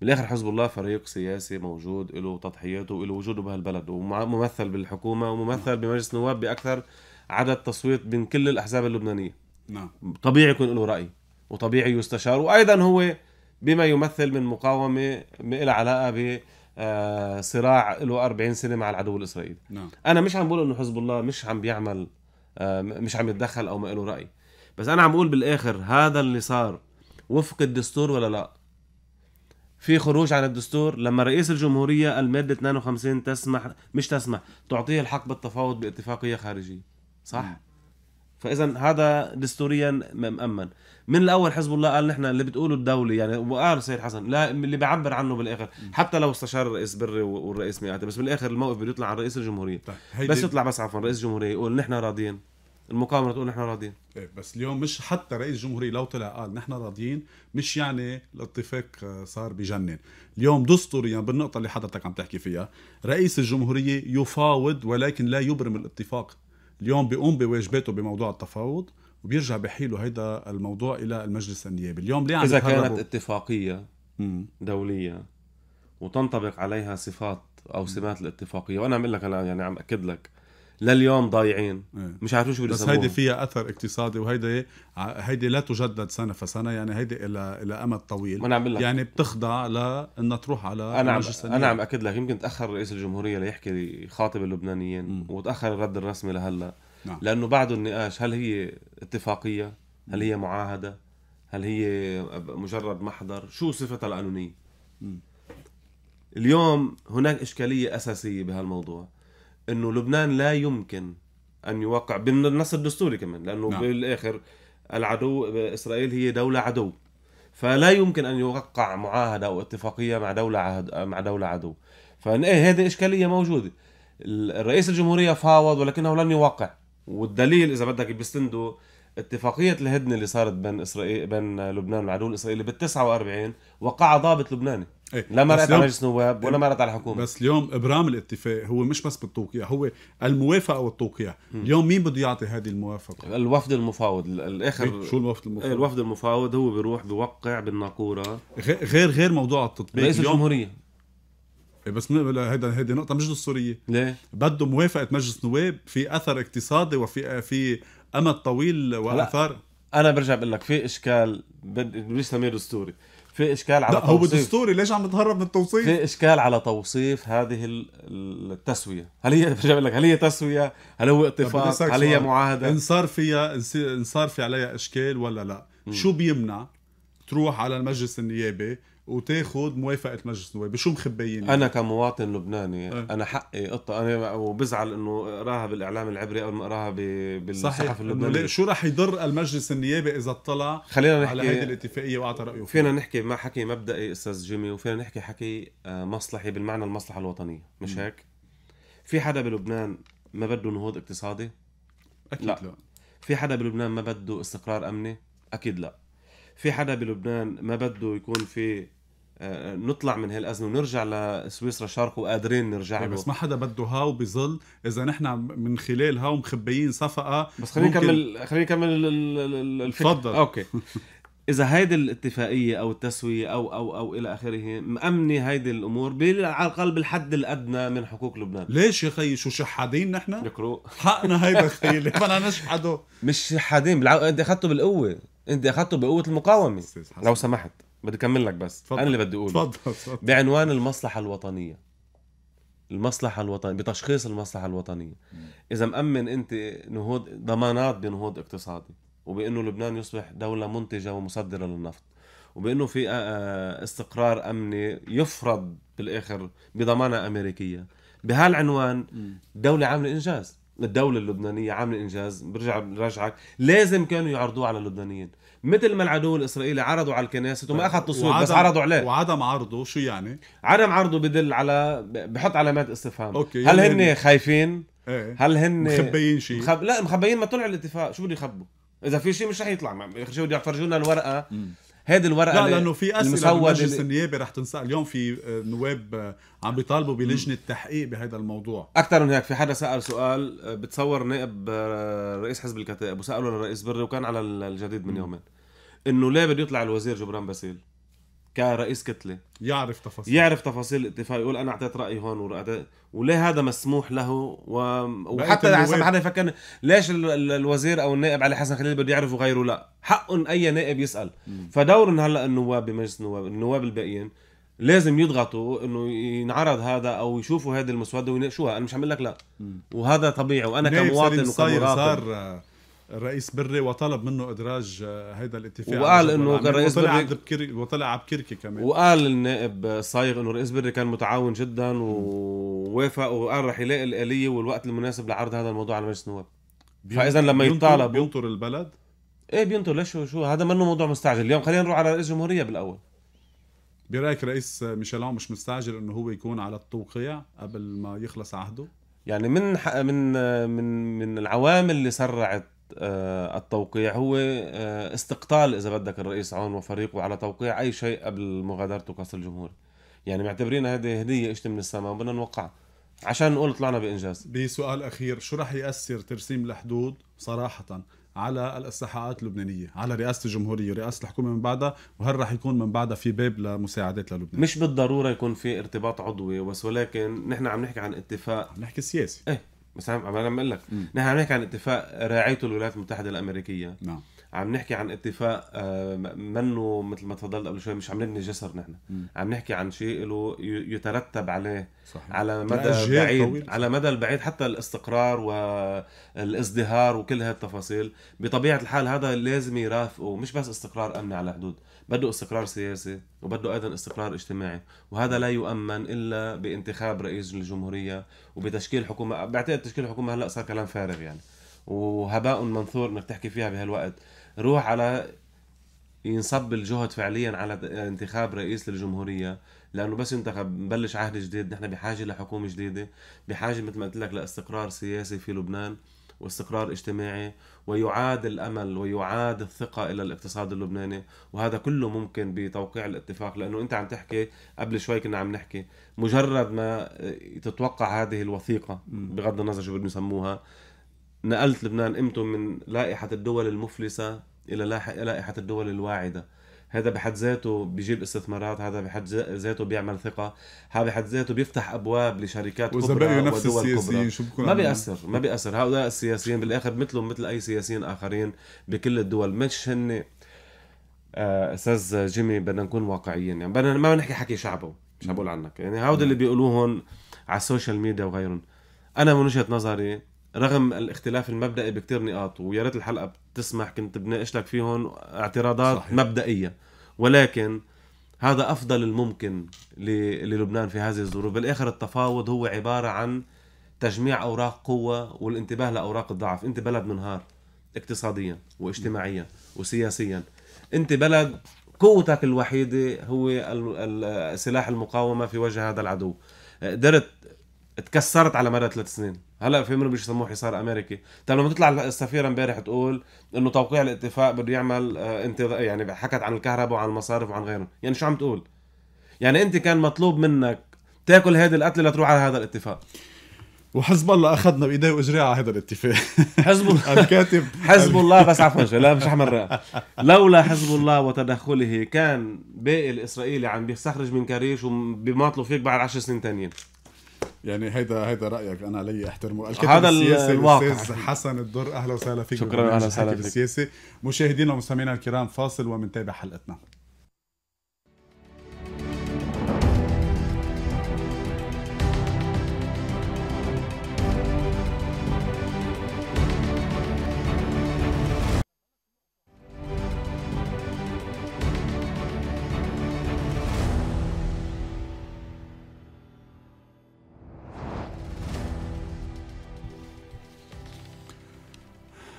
بالاخر حزب الله فريق سياسي موجود له تضحياته وله وجوده بهالبلد وممثل بالحكومه وممثل نعم. بمجلس النواب باكثر عدد تصويت من كل الاحزاب اللبنانيه نعم طبيعي يكون له راي وطبيعي يستشار وايضا هو بما يمثل من مقاومه لها علاقه ب آه، صراع له 40 سنه مع العدو الاسرائيلي نعم. انا مش عم بقول انه حزب الله مش عم بيعمل آه، مش عم يتدخل او ما له راي بس انا عم بقول بالاخر هذا اللي صار وفق الدستور ولا لا في خروج عن الدستور لما رئيس الجمهورية المادة 52 تسمح مش تسمح تعطيه الحق بالتفاوض باتفاقية خارجية صح؟ فاذا هذا دستوريا مأمن من الاول حزب الله قال نحن اللي بتقوله الدوله يعني وقال سيد حسن لا اللي بيعبر عنه بالاخر حتى لو استشار الرئيس بري والرئيس مئاتي بس بالاخر الموقف بده يطلع عن رئيس الجمهوريه طيب. بس يطلع بس عفوا رئيس الجمهوريه يقول نحن راضيين المقامره تقول نحن راضيين إيه بس اليوم مش حتى رئيس الجمهوريه لو طلع قال نحن راضيين مش يعني الاتفاق آه، صار بجنن اليوم دستوريا يعني بالنقطه اللي حضرتك عم تحكي فيها رئيس الجمهوريه يفاوض ولكن لا يبرم الاتفاق اليوم بيقوم بواجباته بموضوع التفاوض وبيرجع بحيله هيدا الموضوع الى المجلس النيابي اليوم ليه اذا كانت اتفاقيه دوليه وتنطبق عليها صفات او سمات الاتفاقيه وانا عم لك هلا يعني عم اكد لك لليوم ضايعين ايه. مش عارفين شو بده بس هيدي فيها اثر اقتصادي وهيدي هيدي لا تجدد سنه فسنه يعني هيدي الى الى امد طويل أنا عم لك. يعني بتخضع لانها تروح على انا عم انا عم اكد لك يمكن تاخر رئيس الجمهوريه ليحكي يخاطب اللبنانيين م. وتاخر الرد الرسمي لهلا نعم. لانه بعده النقاش هل هي اتفاقيه هل هي معاهده هل هي مجرد محضر شو صفتها القانونيه اليوم هناك اشكاليه اساسيه بهالموضوع انه لبنان لا يمكن ان يوقع بالنص الدستوري كمان لانه نعم. بالاخر العدو اسرائيل هي دوله عدو فلا يمكن ان يوقع معاهده او اتفاقيه مع دوله عهد مع دوله عدو فهذه إيه، اشكاليه موجوده الرئيس الجمهوريه فاوض ولكنه لن يوقع والدليل اذا بدك بيستندوا اتفاقية الهدنة اللي صارت بين إسرائيل بين لبنان والعدو الإسرائيلي بال 49 وقع ضابط لبناني إيه. لا مرت على مجلس نواب ولا مرت على الحكومة بس اليوم إبرام الاتفاق هو مش بس بالتوقيع هو الموافقة والتوقيع اليوم مين بده يعطي هذه الموافقة الوفد المفاوض الآخر إيه، شو الوفد المفاوض إيه، الوفد المفاوض هو بيروح بيوقع بالناقورة غير غير موضوع التطبيق رئيس الجمهورية إيه، بس هيدا هيدي نقطة مش دستورية ليه؟ بده موافقة مجلس نواب في أثر اقتصادي وفي في امد طويل واثار انا برجع بقول لك في اشكال بديش سمير دستوري في اشكال على لا توصيف هو دستوري ليش عم تهرب من التوصيف في اشكال على توصيف هذه التسويه هل هي برجع بقول لك هل هي تسويه هل هو طيب، اتفاق هل هي معاهده ان صار فيها ان صار في عليها اشكال ولا لا م. شو بيمنع تروح على المجلس النيابي وتاخذ موافقه مجلس النواب شو مخبيين انا كمواطن لبناني أه. انا حقي قطه انا وبزعل انه اقراها بالاعلام العبري قبل ما اقراها بالصحف اللبنانيه شو رح يضر المجلس النيابي اذا اطلع خلينا نحكي على هذه الاتفاقيه واعطى رايه فينا نحكي ما حكي مبدئي استاذ جيمي وفينا نحكي حكي آه، مصلحي بالمعنى المصلحه الوطنيه مش م. هيك في حدا بلبنان ما بده نهوض اقتصادي اكيد لا, لا. في حدا بلبنان ما بده استقرار امني اكيد لا في حدا بلبنان ما بده يكون في آه، نطلع من هالازمه ونرجع لسويسرا شرق وقادرين نرجع طيب، له بس ما حدا بده هاو بظل اذا نحن من خلال هاو مخبيين صفقه بس خلينا نكمل ممكن... خلينا نكمل الفكره تفضل اوكي اذا هيدي الاتفاقيه او التسويه او او او الى اخره مأمنه هيدي الامور على الاقل بالحد الادنى من حقوق لبنان ليش يا خيي شو شحادين نحن؟ يقرؤ حقنا هيدا <laughs> خيي ليه بدنا نشحده مش شحادين بالع... انت اخذته بالقوه انت اخذته بقوه المقاومه لو سمحت بدي اكمل لك بس فضل. انا اللي بدي اقوله تفضل بعنوان المصلحه الوطنيه المصلحة الوطنية بتشخيص المصلحة الوطنية إذا مأمن أنت نهوض ضمانات بنهوض اقتصادي وبأنه لبنان يصبح دولة منتجة ومصدرة للنفط وبأنه في آه، آه، استقرار أمني يفرض بالآخر بضمانة أمريكية بهالعنوان دولة عاملة إنجاز الدولة اللبنانية عاملة إنجاز برجع برجعك لازم كانوا يعرضوه على اللبنانيين مثل ما العدو الاسرائيلي عرضوا على الكنيسة وما اخذ تصويت بس عرضوا عليه وعدم عرضه شو يعني؟ عدم عرضه بدل على بحط علامات استفهام أوكي. هل هن خايفين؟ ايه. هل هن مخبيين شيء؟ مخب... لا مخبيين ما طلع الاتفاق شو بده يخبوا؟ اذا في شيء مش رح يطلع شو بده يفرجونا الورقه مم. هذه الورقه لا لانه في اسئله بالمجلس اللي... النيابي رح تنسال اليوم في آه، نواب آه، عم بيطالبوا بلجنه تحقيق بهذا الموضوع اكثر من هيك في حدا سال سؤال آه، بتصور نائب رئيس حزب الكتائب وساله للرئيس بري وكان على الجديد من يومين انه ليه بده يطلع الوزير جبران باسيل كرئيس كتله يعرف تفاصيل يعرف تفاصيل الاتفاق يقول انا اعطيت رايي هون ورأيت وليه هذا مسموح له و... وحتى على حسب حدا يفكر ليش الوزير او النائب علي حسن خليل بده يعرف وغيره لا حقهم اي نائب يسال فدورهم هلا النواب بمجلس النواب النواب الباقيين لازم يضغطوا انه ينعرض هذا او يشوفوا هذه المسوده ويناقشوها انا مش عم لك لا وهذا طبيعي وانا كمواطن وكمراقب الرئيس بري وطلب منه ادراج آه، هيدا الاتفاق وقال انه الرئيس وطلع بري بكري وطلع عبكركي كمان وقال النائب صايغ انه الرئيس بري كان متعاون جدا ووافق وقال رح يلاقي الاليه والوقت المناسب لعرض هذا الموضوع على مجلس النواب فاذا لما يطالب بينطر البلد ايه بينطر ليش شو هذا منه موضوع مستعجل اليوم خلينا نروح على رئيس الجمهوريه بالاول برايك رئيس ميشيلون مش مستعجل انه هو يكون على التوقيع قبل ما يخلص عهده يعني من من آه، من من العوامل اللي سرعت آه، التوقيع هو آه، استقتال اذا بدك الرئيس عون وفريقه على توقيع اي شيء قبل مغادرته قصر الجمهوري يعني معتبرين هذه هديه اجت من السماء وبدنا نوقعها عشان نقول طلعنا بانجاز بسؤال اخير شو راح ياثر ترسيم الحدود صراحه على الساحات اللبنانيه على رئاسه الجمهوريه ورئاسه الحكومه من بعدها وهل راح يكون من بعدها في باب لمساعدات للبنان مش بالضروره يكون في ارتباط عضوي بس ولكن نحن عم نحكي عن اتفاق عم نحكي سياسي ايه بس عم عم اقول لك نحن عم نحكي عن اتفاق راعيته الولايات المتحده الامريكيه نعم عم نحكي عن اتفاق آه، منه مثل ما تفضلت قبل شوي مش عم نبني جسر نحن عم نحكي عن شيء له يترتب عليه صحيح. على مدى بعيد طويل. على مدى البعيد حتى الاستقرار والازدهار وكل هالتفاصيل بطبيعه الحال هذا لازم يرافقه مش بس استقرار امني على الحدود بده استقرار سياسي وبده ايضا استقرار اجتماعي وهذا لا يؤمن الا بانتخاب رئيس الجمهوريه وبتشكيل حكومه بعتقد تشكيل الحكومه هلا صار كلام فارغ يعني وهباء منثور انك تحكي فيها بهالوقت روح على ينصب الجهد فعليا على انتخاب رئيس للجمهوريه لانه بس ينتخب نبلش عهد جديد نحن بحاجه لحكومه جديده بحاجه مثل ما قلت لك لاستقرار سياسي في لبنان واستقرار اجتماعي ويعاد الامل ويعاد الثقه الى الاقتصاد اللبناني وهذا كله ممكن بتوقيع الاتفاق لانه انت عم تحكي قبل شوي كنا عم نحكي مجرد ما تتوقع هذه الوثيقه بغض النظر شو بدهم يسموها نقلت لبنان قيمته من لائحه الدول المفلسه الى لائحه الدول الواعده هذا بحد ذاته بيجيب استثمارات هذا بحد ذاته بيعمل ثقه هذا بحد ذاته بيفتح ابواب لشركات كبرى نفس ودول السياسيين كبرى. شو بكون ما بيأثر ما بيأثر هؤلاء السياسيين بالاخر مثلهم مثل اي سياسيين اخرين بكل الدول مش هن آه، استاذ جيمي بدنا نكون واقعيين يعني بدنا ما بنحكي حكي شعبه مش عم بقول عنك يعني هؤلاء اللي بيقولوهم على السوشيال ميديا وغيرهم انا من وجهه نظري رغم الاختلاف المبدئي بكتير نقاط ويا ريت الحلقه بتسمح كنت بناقش لك فيهم اعتراضات صحيح. مبدئيه ولكن هذا افضل الممكن للبنان في هذه الظروف بالاخر التفاوض هو عباره عن تجميع اوراق قوه والانتباه لاوراق الضعف انت بلد منهار اقتصاديا واجتماعيا وسياسيا انت بلد قوتك الوحيده هو سلاح المقاومه في وجه هذا العدو قدرت تكسرت على مدى ثلاث سنين هلا في منهم يسموه حصار امريكي طيب لما تطلع السفيره امبارح تقول انه توقيع الاتفاق بده يعمل آه، انت يعني حكت عن الكهرباء وعن المصارف وعن غيرهم يعني شو عم تقول يعني انت كان مطلوب منك تاكل هذه القتله لتروح على هذا الاتفاق وحزب الله اخذنا بايديه واجريه على هذا الاتفاق حزب الله <laughs> الكاتب حزب الله بس عفوا لا مش احمر لولا حزب الله وتدخله كان باقي الاسرائيلي عم بيستخرج من كاريش وبيماطلوا فيك بعد 10 سنين ثانيين يعني هيدا هيدا رايك انا علي احترمه الكاتب هذا السياسي الواقع حسن الدر اهلا وسهلا فيك شكرا اهلا وسهلا فيك السياسي مشاهدينا ومستمعينا الكرام فاصل ومنتابع حلقتنا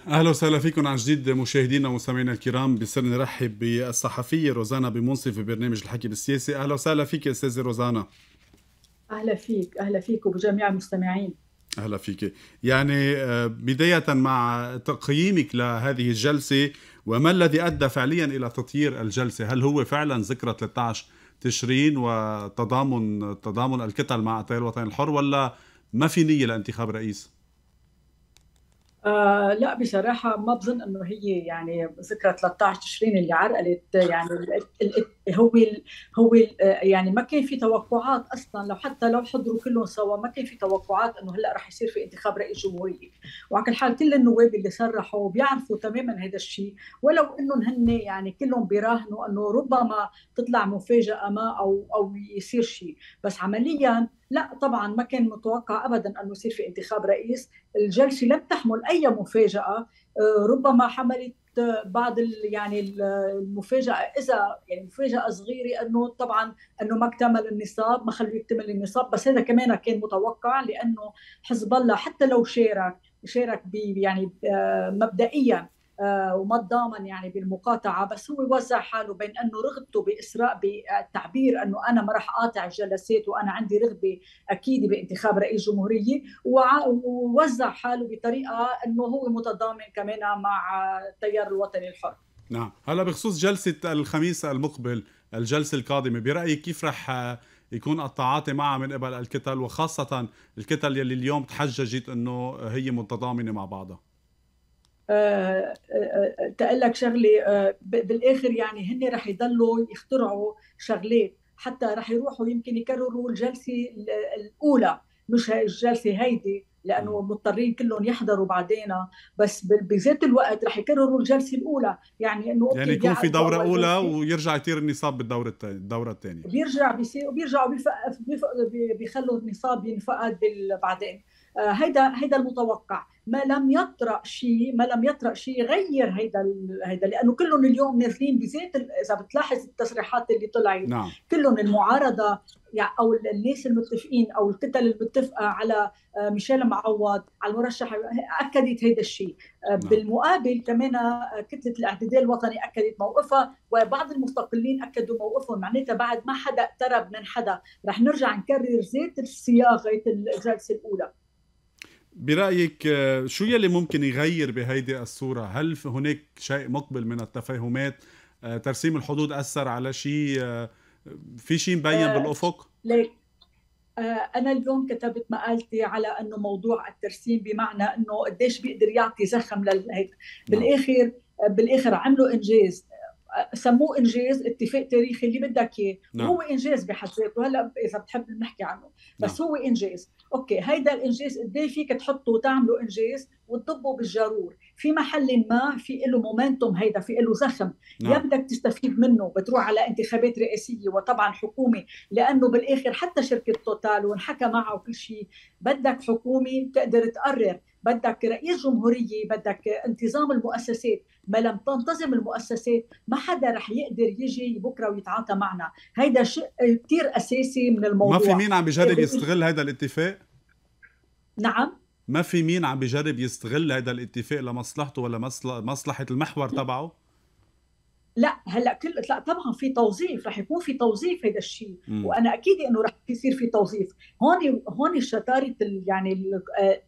اهلا وسهلا فيكم عن جديد مشاهدينا ومستمعينا الكرام بصير نرحب بالصحفيه روزانا بمنصف في برنامج الحكي بالسياسي اهلا وسهلا فيك استاذه روزانا اهلا فيك اهلا فيك وبجميع المستمعين اهلا فيك يعني آه، بدايه مع تقييمك لهذه الجلسه وما الذي ادى فعليا الى تطيير الجلسه هل هو فعلا ذكرى 13 تشرين وتضامن تضامن الكتل مع التيار الوطني الحر ولا ما في نيه لانتخاب رئيس آه لا بصراحة ما بظن إنه هي يعني ذكرى 13 تشرين اللي عرقلت يعني هو هو يعني ما كان في توقعات أصلا لو حتى لو حضروا كلهم سوا ما كان في توقعات إنه هلا رح يصير في انتخاب رئيس جمهورية وعلى كل حال كل النواب اللي صرحوا بيعرفوا تماما هذا الشيء ولو إنهم هن يعني كلهم بيراهنوا إنه ربما تطلع مفاجأة ما أو أو يصير شيء بس عمليا لا طبعا ما كان متوقع ابدا انه يصير في انتخاب رئيس الجلسه لم تحمل اي مفاجاه آه، ربما حملت آه، بعض يعني المفاجاه اذا يعني مفاجاه صغيره انه طبعا انه ما اكتمل النصاب ما خلوه يكتمل النصاب بس هذا كمان كان متوقع لانه حزب الله حتى لو شارك شارك يعني آه، مبدئيا آه، وما تضامن يعني بالمقاطعه بس هو وزع حاله بين انه رغبته باسراء بالتعبير انه انا ما راح اقاطع الجلسات وانا عندي رغبه اكيده بانتخاب رئيس جمهوريه ووزع حاله بطريقه انه هو متضامن كمان مع التيار الوطني الحر نعم هلا بخصوص جلسه الخميس المقبل الجلسه القادمه برايك كيف رح يكون التعاطي معها من قبل الكتل وخاصه الكتل يلي اليوم تحججت انه هي متضامنه مع بعضها آه، آه، آه، تقول لك شغله بالاخر يعني هن رح يضلوا يخترعوا شغلات حتى رح يروحوا يمكن يكرروا الجلسه الاولى مش الجلسه هيدي لانه مضطرين كلهم يحضروا بعدين بس بذات الوقت رح يكرروا الجلسه الاولى يعني انه يعني يكون يعني في دوره اولى ويرجع يطير النصاب بالدوره الدوره الثانيه بيرجع بيرجعوا وبيرجعوا بيخلوا النصاب ينفقد بعدين هيدا هيدا المتوقع ما لم يطرأ شيء ما لم يطرأ شيء يغير هيدا هيدا لانه كلهم اليوم نازلين بذات اذا بتلاحظ التصريحات اللي طلعت نعم. كلهم المعارضه يعني او الناس المتفقين او الكتل المتفقه على آه، ميشيل معوض على المرشح اكدت هذا الشيء آه، نعم. بالمقابل كمان آه، كتله الاعتدال الوطني اكدت موقفها وبعض المستقلين اكدوا موقفهم معناتها بعد ما حدا اقترب من حدا رح نرجع نكرر ذات الصياغه الجلسه الاولى برايك آه، شو يلي ممكن يغير بهيدي الصوره هل هناك شيء مقبل من التفاهمات آه، ترسيم الحدود اثر على شيء آه، في شيء مبين بالافق ليك انا اليوم كتبت مقالتي على انه موضوع الترسيم بمعنى انه قديش بيقدر يعطي زخم للهيك نعم. بالاخر بالاخر عملوا انجاز سموه انجاز اتفاق تاريخي اللي بدك اياه نعم. هو انجاز بحد ذاته هلا اذا بتحب نحكي عنه بس نعم. هو انجاز اوكي هيدا الانجاز قد إيه فيك تحطه وتعمله انجاز وتضبه بالجرور في محل ما في له مومنتوم هيدا في له زخم نعم. يا بدك تستفيد منه بتروح على انتخابات رئاسيه وطبعا حكومه لانه بالاخر حتى شركه توتال وانحكى معها وكل شيء بدك حكومه تقدر تقرر بدك رئيس جمهوريه بدك انتظام المؤسسات ما لم تنتظم المؤسسات ما حدا رح يقدر يجي بكره ويتعاطى معنا هيدا شيء كثير اساسي من الموضوع ما في مين عم يجرب إيه، يستغل هيدا الاتفاق نعم ما في مين عم بيجرب يستغل هذا الاتفاق لمصلحته ولا مصلحة المحور تبعه لا هلا كل لا طبعا في توظيف رح يكون في توظيف هذا الشيء وانا اكيد انه رح يصير في توظيف هون هون شطاره يعني آه،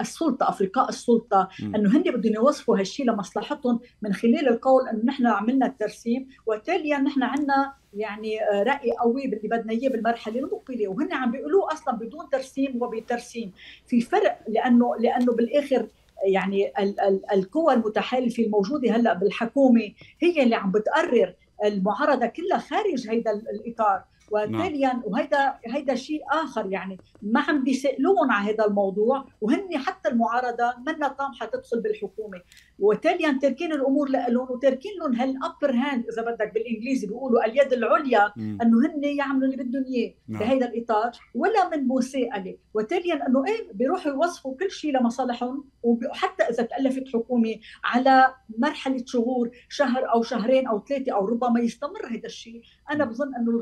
السلطه افرقاء السلطه انه هن بدهم يوظفوا هالشيء لمصلحتهم من خلال القول انه نحن عملنا الترسيم وتاليا نحن عندنا يعني آه، راي قوي باللي بدنا اياه بالمرحله المقبله وهن عم بيقولوه اصلا بدون ترسيم وبترسيم في فرق لانه لانه بالاخر يعني القوى المتحالفه الموجوده هلا بالحكومه هي اللي عم بتقرر المعارضه كلها خارج هيدا الاطار نعم. وثانيا يعني وهيدا هيدا شيء اخر يعني ما عم بيسالوهم على هذا الموضوع وهن حتى المعارضه منا طامحه تدخل بالحكومه وثانيا يعني تركين الامور لهم وتركين لهم هالابر هاند اذا بدك بالانجليزي بيقولوا اليد العليا انه هن يعملوا اللي بدهم اياه نعم. بهيدا الاطار ولا من مساءله وثانيا يعني انه ايه بيروحوا يوظفوا كل شيء لمصالحهم وحتى اذا تالفت حكومه على مرحله شهور شهر او شهرين او ثلاثه او ربما يستمر هذا الشيء انا بظن انه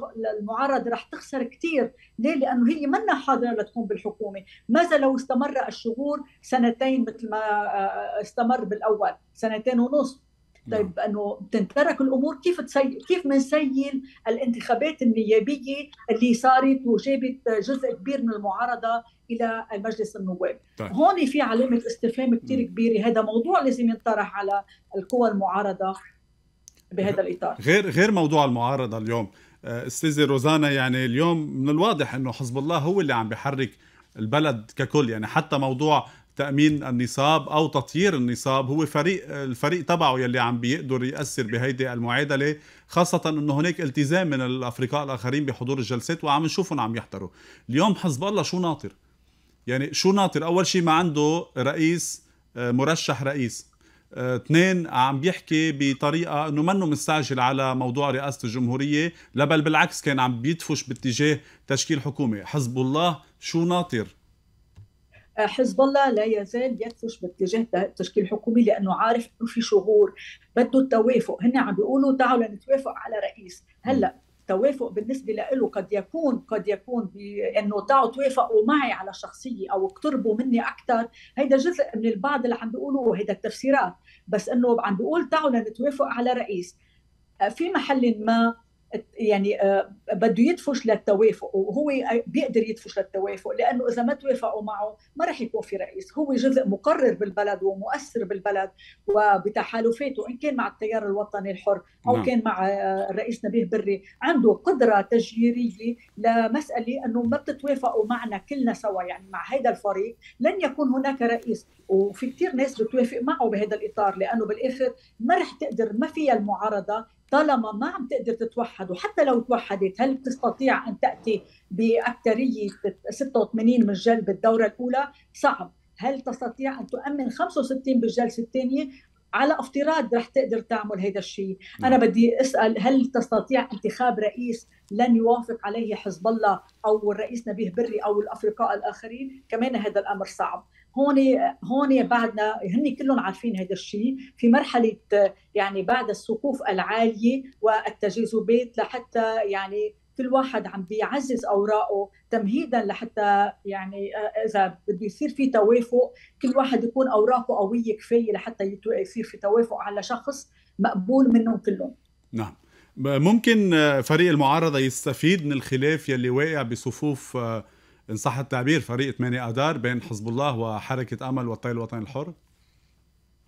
المعارضة رح تخسر كثير، ليه؟ لانه هي منا حاضره لتقوم بالحكومه، ماذا لو استمر الشغور سنتين مثل ما آه، آه، استمر بالاول، سنتين ونص، نعم. طيب انه تنترك الامور كيف تسي... كيف بنسيل الانتخابات النيابيه اللي صارت وجابت جزء كبير من المعارضه الى المجلس النواب طيب. هون في علامه استفهام كثير نعم. كبيره هذا موضوع لازم ينطرح على القوى المعارضه بهذا الاطار غير غير موضوع المعارضه اليوم آه، استاذه روزانا يعني اليوم من الواضح انه حزب الله هو اللي عم بيحرك البلد ككل يعني حتى موضوع تامين النصاب او تطيير النصاب هو فريق الفريق تبعه يلي عم بيقدر ياثر بهيدي المعادله خاصه انه هناك التزام من الافرقاء الاخرين بحضور الجلسات وعم نشوفهم عم يحضروا اليوم حزب الله شو ناطر يعني شو ناطر اول شيء ما عنده رئيس آه، مرشح رئيس اثنين عم يحكي بطريقه انه منه مستعجل على موضوع رئاسه الجمهوريه لا بل بالعكس كان عم بيدفش باتجاه تشكيل حكومه حزب الله شو ناطر آه، حزب الله لا يزال يدفش باتجاه تشكيل حكومي لانه عارف انه في شغور بده التوافق هن عم بيقولوا تعالوا نتوافق على رئيس هلا التوافق بالنسبه له قد يكون قد يكون بانه تعوا توافقوا معي على شخصيه او اقتربوا مني اكثر هيدا جزء من البعض اللي عم بيقولوا هيدا التفسيرات بس انه عم بيقول تعوا لنتوافق على رئيس آه، في محل ما يعني آه، بده يدفش للتوافق وهو بيقدر يدفش للتوافق لانه اذا ما توافقوا معه ما راح يكون في رئيس هو جزء مقرر بالبلد ومؤثر بالبلد وبتحالفاته ان كان مع التيار الوطني الحر او نعم. كان مع آه، الرئيس نبيه بري عنده قدره تجييريه لمساله انه ما بتتوافقوا معنا كلنا سوا يعني مع هذا الفريق لن يكون هناك رئيس وفي كثير ناس بتوافق معه بهذا الاطار لانه بالاخر ما رح تقدر ما فيها المعارضه طالما ما عم تقدر تتوحد وحتى لو توحدت هل بتستطيع ان تاتي باكثريه 86 من جلب الدوره الاولى؟ صعب، هل تستطيع ان تؤمن 65 بالجلسه الثانيه؟ على افتراض رح تقدر تعمل هذا الشيء، نعم. انا بدي اسال هل تستطيع انتخاب رئيس لن يوافق عليه حزب الله او الرئيس نبيه بري او الافرقاء الاخرين؟ كمان هذا الامر صعب، هون هون بعدنا هن كلهم عارفين هذا الشيء في مرحله يعني بعد السقوف العاليه والتجاذبات لحتى يعني كل واحد عم بيعزز اوراقه تمهيدا لحتى يعني اذا بده يصير في توافق كل واحد يكون اوراقه قويه كفايه لحتى يصير في توافق على شخص مقبول منهم كلهم نعم ممكن فريق المعارضه يستفيد من الخلاف يلي واقع بصفوف ان صح التعبير فريق 8 اذار بين حزب الله وحركه امل والطير الوطني الحر؟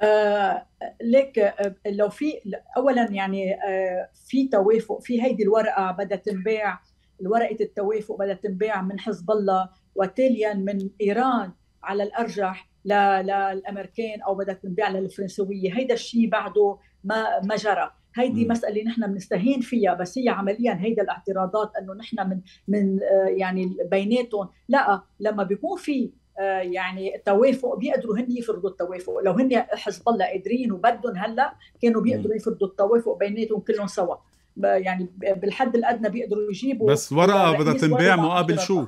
آه لك آه، لو في اولا يعني آه في توافق في هيدي الورقه بدها تنباع ورقه التوافق بدها تنباع من حزب الله وتاليا من ايران على الارجح للامريكان او بدها تنباع للفرنسويه هيدا الشيء بعده ما ما جرى هيدي مسألة نحن بنستهين فيها بس هي عمليا هيدا الاعتراضات انه نحن من من آه، يعني بيناتهم لا لما بيكون في آه، يعني توافق بيقدروا هن يفرضوا التوافق لو هن حزب الله قادرين وبدهم هلا كانوا بيقدروا يفرضوا التوافق بيناتهم كلهم سوا يعني بالحد الادنى بيقدروا يجيبوا بس ورقه بدها تنباع مقابل شو؟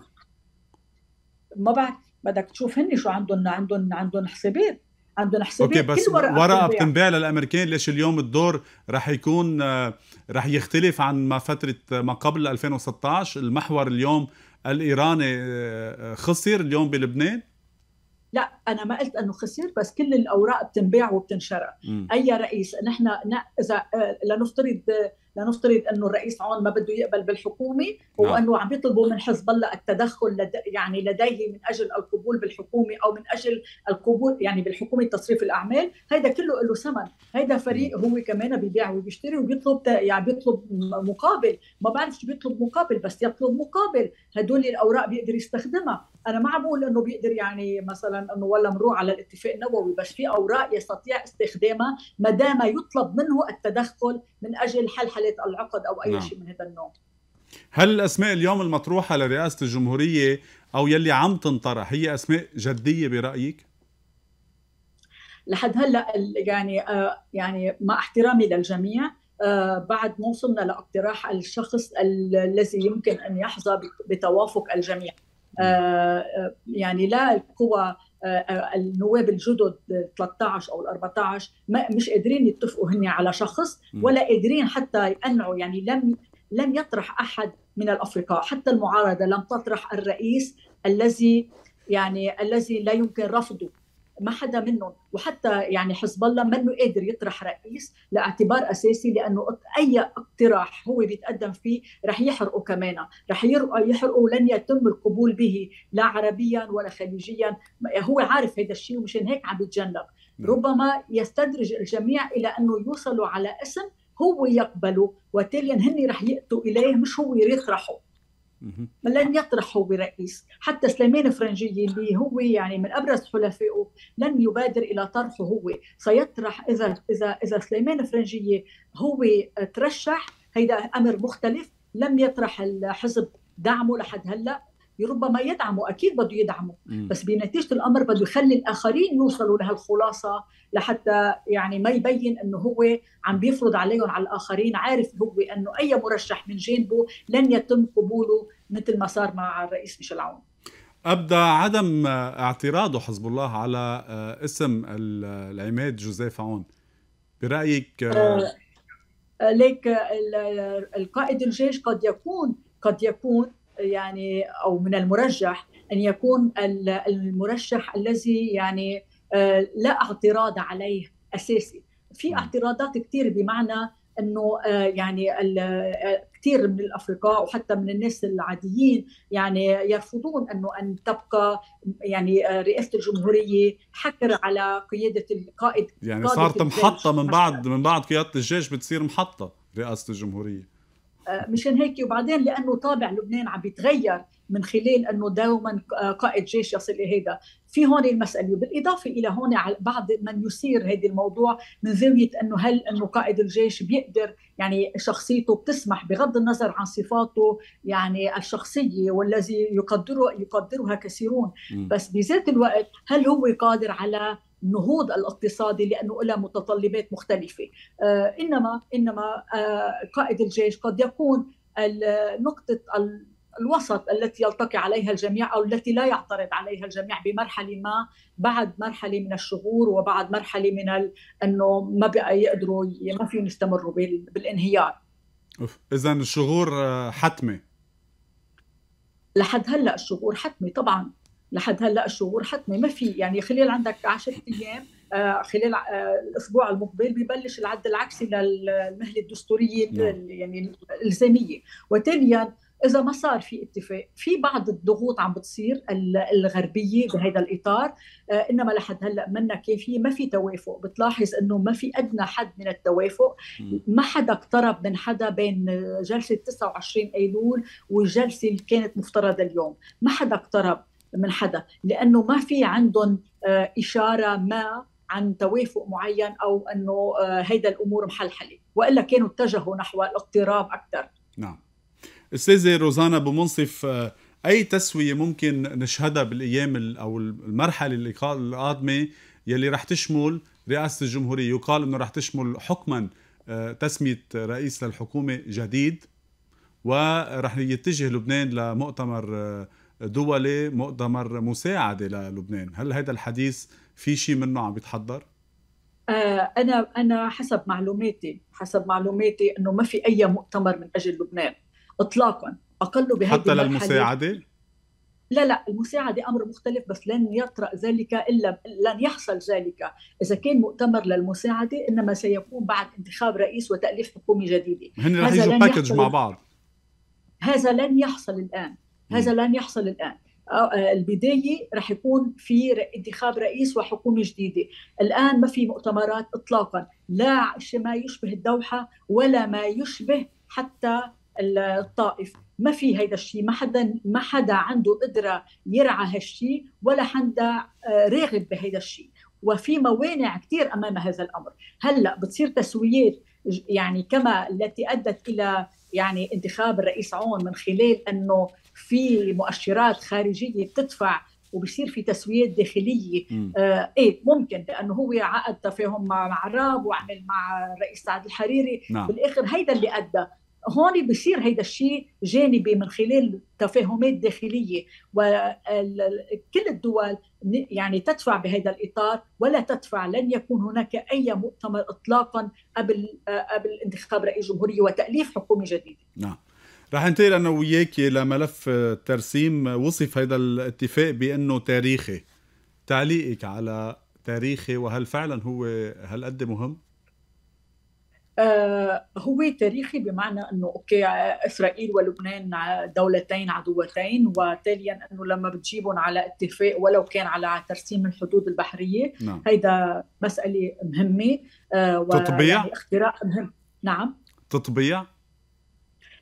ما بعرف بدك تشوف هن شو عندهم عندهم عندهم حسابات عندنا حسابات اوكي بس ورقه بتنباع للامريكان ليش اليوم الدور رح يكون آه، رح يختلف عن ما فتره آه، ما قبل 2016 المحور اليوم الايراني آه، خسر اليوم بلبنان لا انا ما قلت انه خسر بس كل الاوراق بتنباع وبتنشرى اي رئيس نحن اذا لنفترض لنفترض انه الرئيس عون ما بده يقبل بالحكومه وانه نعم. عم يطلبوا من حزب الله التدخل لد... يعني لديه من اجل القبول بالحكومه او من اجل القبول يعني بالحكومه تصريف الاعمال هذا كله له ثمن هذا فريق هو كمان بيبيع وبيشتري وبيطلب يعني بيطلب مقابل ما بعرف شو بيطلب مقابل بس يطلب مقابل هدول الاوراق بيقدر يستخدمها انا ما عم بقول انه بيقدر يعني مثلا انه والله مروح على الاتفاق النووي بس في اوراق يستطيع استخدامها ما دام يطلب منه التدخل من اجل حل مرحله العقد او اي نعم. شيء من هذا النوع هل الاسماء اليوم المطروحه لرئاسه الجمهوريه او يلي عم تنطرح هي اسماء جديه برايك؟ لحد هلا يعني آه، يعني مع احترامي للجميع آه، بعد ما وصلنا لاقتراح الشخص الذي يمكن ان يحظى بتوافق الجميع آه، يعني لا القوى آه، النواب الجدد 13 او ال 14 مش قادرين يتفقوا هن على شخص ولا قادرين حتى يقنعوا يعني لم لم يطرح احد من الافرقاء حتى المعارضه لم تطرح الرئيس الذي يعني الذي لا يمكن رفضه ما حدا منهم وحتى يعني حزب الله منه قادر يطرح رئيس لاعتبار اساسي لانه اي اقتراح هو بيتقدم فيه رح يحرقه كمان رح يحرقه ولن يتم القبول به لا عربيا ولا خليجيا هو عارف هذا الشيء ومشان هيك عم يتجنب نعم. ربما يستدرج الجميع الى انه يوصلوا على اسم هو يقبله وتاليا هن رح يأتوا اليه مش هو يطرحه لن هو برئيس حتى سليمان فرنجي اللي هو يعني من ابرز حلفائه لن يبادر الى طرحه هو سيطرح اذا اذا اذا سليمان فرنجي هو ترشح هيدا امر مختلف لم يطرح الحزب دعمه لحد هلا ربما يدعمه اكيد بده يدعمه بس بنتيجه الامر بده يخلي الاخرين يوصلوا لهالخلاصه لحتى يعني ما يبين انه هو عم بيفرض عليهم على الاخرين عارف هو انه اي مرشح من جانبه لن يتم قبوله مثل ما صار مع الرئيس ميشيل عون أبدى عدم اعتراضه حزب الله على آه، اسم العماد جوزيف عون برأيك آه، آه، ليك القائد الجيش قد يكون قد يكون يعني او من المرجح ان يكون المرشح الذي يعني آه، لا اعتراض عليه اساسي في نعم. اعتراضات كثير بمعنى انه آه، يعني آه، كثير من الافرقاء وحتى من الناس العاديين يعني يرفضون انه ان تبقى يعني رئاسه الجمهوريه حكر على قياده القائد يعني صارت محطه من بعد من بعد قياده الجيش بتصير محطه رئاسه الجمهوريه مشان هيك وبعدين لانه طابع لبنان عم بيتغير من خلال انه دوما قائد جيش يصل لهيدا في هون المسألة بالإضافة إلى هون بعض من يثير هذا الموضوع من زاوية أنه هل أنه قائد الجيش بيقدر يعني شخصيته بتسمح بغض النظر عن صفاته يعني الشخصية والذي يقدره يقدرها كثيرون بس بذات الوقت هل هو قادر على النهوض الاقتصادي لانه لها متطلبات مختلفه آه، انما انما آه، قائد الجيش قد يكون نقطه الوسط التي يلتقي عليها الجميع او التي لا يعترض عليها الجميع بمرحله ما بعد مرحله من الشغور وبعد مرحله من انه ما بقى يقدروا ما فيهم يستمروا بالانهيار. اذا الشغور آه، حتمه لحد هلا الشغور حتمي طبعا لحد هلا الشهور حتمي ما في يعني خلال عندك 10 ايام آه، خلال آه، الاسبوع المقبل ببلش العد العكسي للمهله الدستوريه نعم. يعني الالزاميه وثانيا اذا ما صار في اتفاق في بعض الضغوط عم بتصير الغربيه بهذا الاطار آه، انما لحد هلا منا كافيه ما في توافق بتلاحظ انه ما في ادنى حد من التوافق ما حدا اقترب من حدا بين جلسه 29 ايلول والجلسه اللي كانت مفترضه اليوم ما حدا اقترب من حدا لانه ما في عندهم آه، اشاره ما عن توافق معين او انه آه، هيدا الامور محلحله والا كانوا اتجهوا نحو الاقتراب اكثر نعم استاذه روزانا بمنصف آه، اي تسويه ممكن نشهدها بالايام او المرحله القادمه يلي رح تشمل رئاسه الجمهوريه يقال انه رح تشمل حكما تسميه رئيس للحكومه جديد ورح يتجه لبنان لمؤتمر دولي مؤتمر مساعده للبنان هل هذا الحديث في شيء منه عم يتحضر آه، انا انا حسب معلوماتي حسب معلوماتي انه ما في اي مؤتمر من اجل لبنان اطلاقا اقل بهذه حتى للمساعده لا لا المساعدة أمر مختلف بس لن يطرأ ذلك إلا لن يحصل ذلك إذا كان مؤتمر للمساعدة إنما سيكون بعد انتخاب رئيس وتأليف حكومة جديدة هن رح يجوا باكج مع بعض هذا لن يحصل الآن هذا لن يحصل الآن آه، البداية رح يكون في انتخاب رئيس وحكومة جديدة الآن ما في مؤتمرات إطلاقا لا ما يشبه الدوحة ولا ما يشبه حتى الطائف ما في هيدا الشيء ما حدا ما حدا عنده قدره يرعى هالشيء ولا حدا آه، راغب بهيدا الشيء وفي موانع كثير امام هذا الامر هلا بتصير تسويات يعني كما التي ادت الى يعني انتخاب الرئيس عون من خلال انه في مؤشرات خارجيه بتدفع وبصير في تسويات داخليه آه ايه ممكن لانه هو عقد تفاهم مع, مع الراب وعمل مع الرئيس سعد الحريري نعم. بالاخر هيدا اللي ادى هون بصير هيدا الشيء جانبي من خلال تفاهمات داخليه وكل الدول يعني تدفع بهذا الاطار ولا تدفع لن يكون هناك اي مؤتمر اطلاقا قبل قبل انتخاب رئيس جمهوريه وتاليف حكومه جديده. نعم. رح انتقل انا وياك لملف الترسيم وصف هذا الاتفاق بانه تاريخي. تعليقك على تاريخي وهل فعلا هو هل قد مهم؟ آه، هو تاريخي بمعنى انه اوكي اسرائيل ولبنان دولتين عدوتين وتاليا انه لما بتجيبهم على اتفاق ولو كان على ترسيم الحدود البحريه نعم. هيدا مساله مهمه آه، تطبيع يعني اختراق مهم نعم تطبيع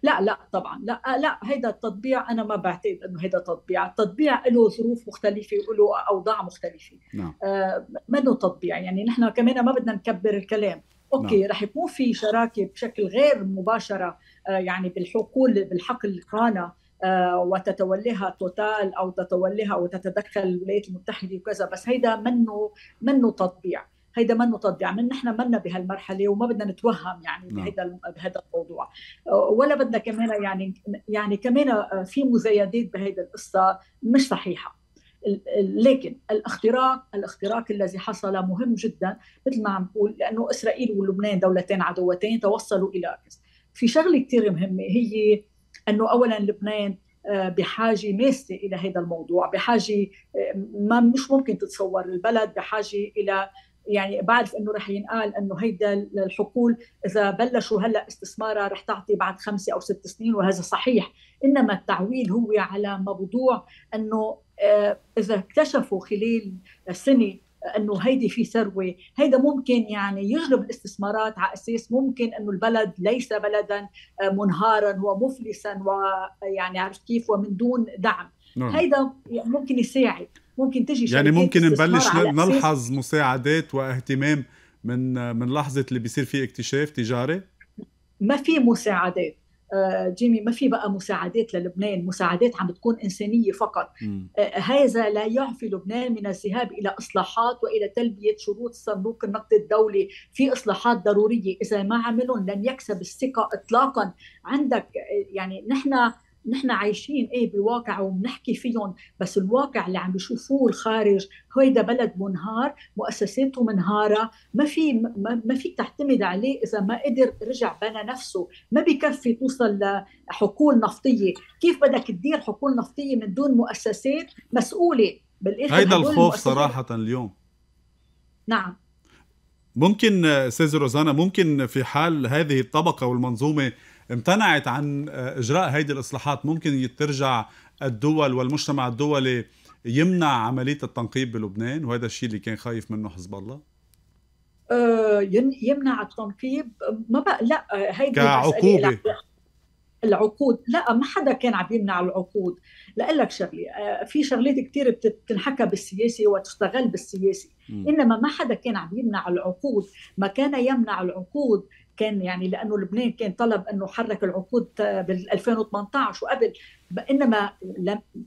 لا لا طبعا لا آه، لا هيدا التطبيع انا ما بعتقد انه هيدا تطبيع، التطبيع له ظروف مختلفه وله اوضاع مختلفه. نعم. آه منه تطبيع يعني نحن كمان ما بدنا نكبر الكلام، نعم. اوكي نعم. رح يكون في شراكه بشكل غير مباشره آه، يعني بالحقول بالحقل قرانا آه، وتتوليها توتال او تتوليها وتتدخل الولايات المتحده وكذا بس هيدا منه منه تطبيع هيدا منه تطبيع من نحن منا بهالمرحله وما بدنا نتوهم يعني بهذا نعم. بهذا الموضوع آه، ولا بدنا كمان يعني يعني كمان في مزايدات بهيدا القصه مش صحيحه لكن الاختراق الاختراق الذي حصل مهم جدا مثل ما عم بقول لانه اسرائيل ولبنان دولتين عدوتين توصلوا الى أكس. في شغله كثير مهمه هي انه اولا لبنان آه، بحاجة ماسة إلى هذا الموضوع بحاجة آه، ما مش ممكن تتصور البلد بحاجة إلى يعني بعرف انه رح ينقال انه هيدا الحقول اذا بلشوا هلا استثمارها رح تعطي بعد خمسه او ست سنين وهذا صحيح انما التعويل هو على موضوع انه آه، اذا اكتشفوا خلال سنه انه هيدي في ثروه، هيدا ممكن يعني يجلب الاستثمارات على اساس ممكن انه البلد ليس بلدا آه، منهارا ومفلسا ويعني عرفت كيف ومن دون دعم، نعم. هيدا يعني ممكن يساعد، ممكن تجي يعني ممكن نبلش نلحظ مساعدات واهتمام من من لحظه اللي بيصير في اكتشاف تجاري؟ ما في مساعدات آه، جيمي ما في بقى مساعدات للبنان مساعدات عم تكون إنسانية فقط آه، آه، هذا لا يعفي لبنان من الذهاب إلى إصلاحات وإلى تلبية شروط صندوق النقد الدولي في إصلاحات ضرورية إذا ما عملهم لن يكسب الثقة إطلاقا عندك يعني نحن نحن عايشين ايه بواقع وبنحكي فيهم بس الواقع اللي عم بيشوفوه الخارج هيدا بلد منهار مؤسساته منهاره ما في ما فيك تعتمد عليه اذا ما قدر رجع بنى نفسه ما بكفي توصل لحقول نفطيه كيف بدك تدير حقول نفطيه من دون مؤسسات مسؤوله بالاخر هيدا الخوف صراحه اليوم نعم ممكن استاذ روزانا ممكن في حال هذه الطبقه والمنظومه امتنعت عن آه، اجراء هيدي الاصلاحات ممكن ترجع الدول والمجتمع الدولي يمنع عمليه التنقيب بلبنان وهذا الشيء اللي كان خايف منه حزب الله آه، يمنع التنقيب ما بقى لا هيدي كعقوبه العقود لا ما حدا كان عم يمنع العقود لأقول لك شغله آه، في شغلات كثير بتنحكى بالسياسه وتشتغل بالسياسه انما ما حدا كان عم يمنع العقود ما كان يمنع العقود كان يعني لانه لبنان كان طلب انه حرك العقود بال 2018 وقبل انما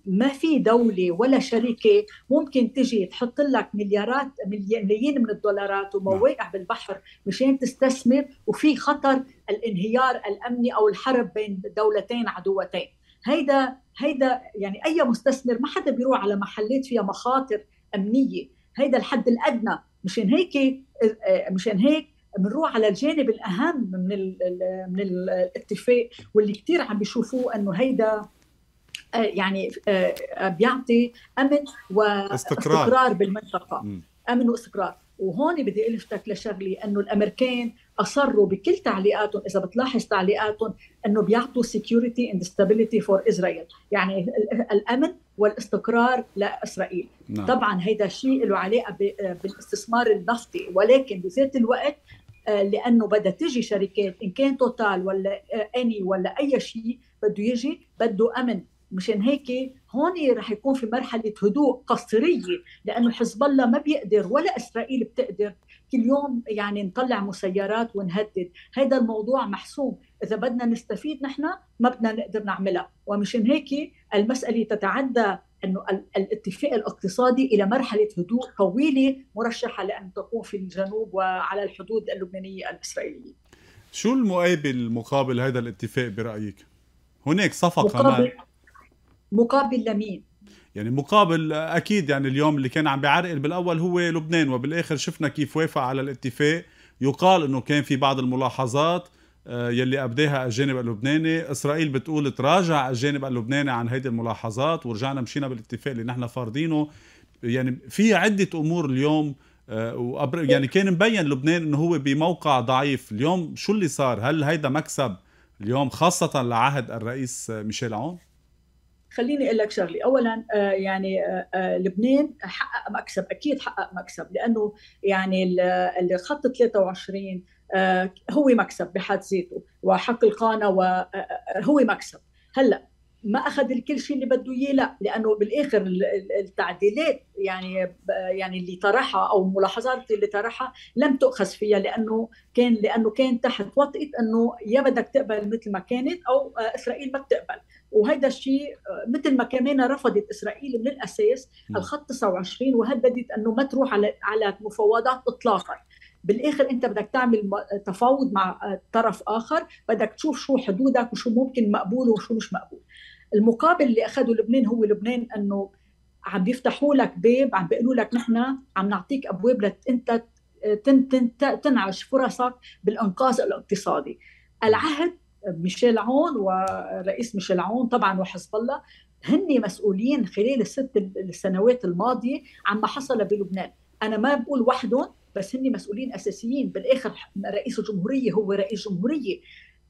ما في دوله ولا شركه ممكن تجي تحط لك مليارات ملايين من الدولارات نعم. ومواقع بالبحر مشان تستثمر وفي خطر الانهيار الامني او الحرب بين دولتين عدوتين هيدا هيدا يعني اي مستثمر ما حدا بيروح على محلات فيها مخاطر امنيه هيدا الحد الادنى مشان هيك آه، آه، مشان هيك بنروح على الجانب الاهم من من الاتفاق واللي كثير عم بيشوفوه انه هيدا آه، يعني آه، بيعطي امن واستقرار بالمنطقه امن واستقرار وهون بدي الفتك لشغلي انه الامريكان اصروا بكل تعليقاتهم اذا بتلاحظ تعليقاتهم انه بيعطوا سيكيورتي اند ستابيليتي فور اسرائيل يعني الامن والاستقرار لاسرائيل نعم. طبعا هيدا شيء له علاقه آه، بالاستثمار النفطي ولكن بذات الوقت آه، لانه بدها تجي شركات ان كان توتال ولا آه، اني ولا اي شيء بده يجي بده امن مشان هيك هون رح يكون في مرحله هدوء قصريه لانه حزب الله ما بيقدر ولا اسرائيل بتقدر كل يوم يعني نطلع مسيرات ونهدد هذا الموضوع محسوم اذا بدنا نستفيد نحن ما بدنا نقدر نعملها ومشان هيك المساله تتعدى انه الاتفاق الاقتصادي الى مرحله هدوء طويله مرشحه لان تقوم في الجنوب وعلى الحدود اللبنانيه الاسرائيليه. شو المقابل مقابل هذا الاتفاق برايك؟ هناك صفقه مقابل, مقابل لمين؟ يعني مقابل اكيد يعني اليوم اللي كان عم بيعرقل بالاول هو لبنان وبالاخر شفنا كيف وافق على الاتفاق يقال انه كان في بعض الملاحظات آه، يلي ابداها الجانب اللبناني اسرائيل بتقول تراجع الجانب اللبناني عن هيدي الملاحظات ورجعنا مشينا بالاتفاق اللي نحن فارضينه يعني في عده امور اليوم آه، وأبر... يعني كان مبين لبنان انه هو بموقع ضعيف اليوم شو اللي صار هل هيدا مكسب اليوم خاصه لعهد الرئيس ميشيل عون خليني اقول لك شغله اولا آه، يعني آه، آه، لبنان حقق مكسب اكيد حقق مكسب لانه يعني الخط 23 هو مكسب بحد ذاته وحق القانا وهو مكسب هلا ما اخذ الكل شيء اللي بده اياه لا لانه بالاخر التعديلات يعني يعني اللي طرحها او ملاحظات اللي طرحها لم تؤخذ فيها لانه كان لانه كان تحت وطئه انه يا بدك تقبل مثل ما كانت او آه، اسرائيل ما بتقبل وهذا الشيء آه، مثل ما كمان رفضت اسرائيل من الاساس الخط 29 وهددت انه ما تروح على على مفاوضات اطلاقا بالاخر انت بدك تعمل تفاوض مع آه، طرف اخر بدك تشوف شو حدودك وشو ممكن مقبول وشو مش مقبول المقابل اللي اخذه لبنان هو لبنان انه عم بيفتحوا لك باب عم بيقولوا لك نحن عم نعطيك ابواب انت تن تن تنعش فرصك بالانقاذ الاقتصادي العهد ميشيل عون ورئيس ميشيل عون طبعا وحزب الله هن مسؤولين خلال الست السنوات الماضيه عما حصل بلبنان انا ما بقول وحدهم بس هن مسؤولين اساسيين بالاخر رئيس الجمهوريه هو رئيس جمهوريه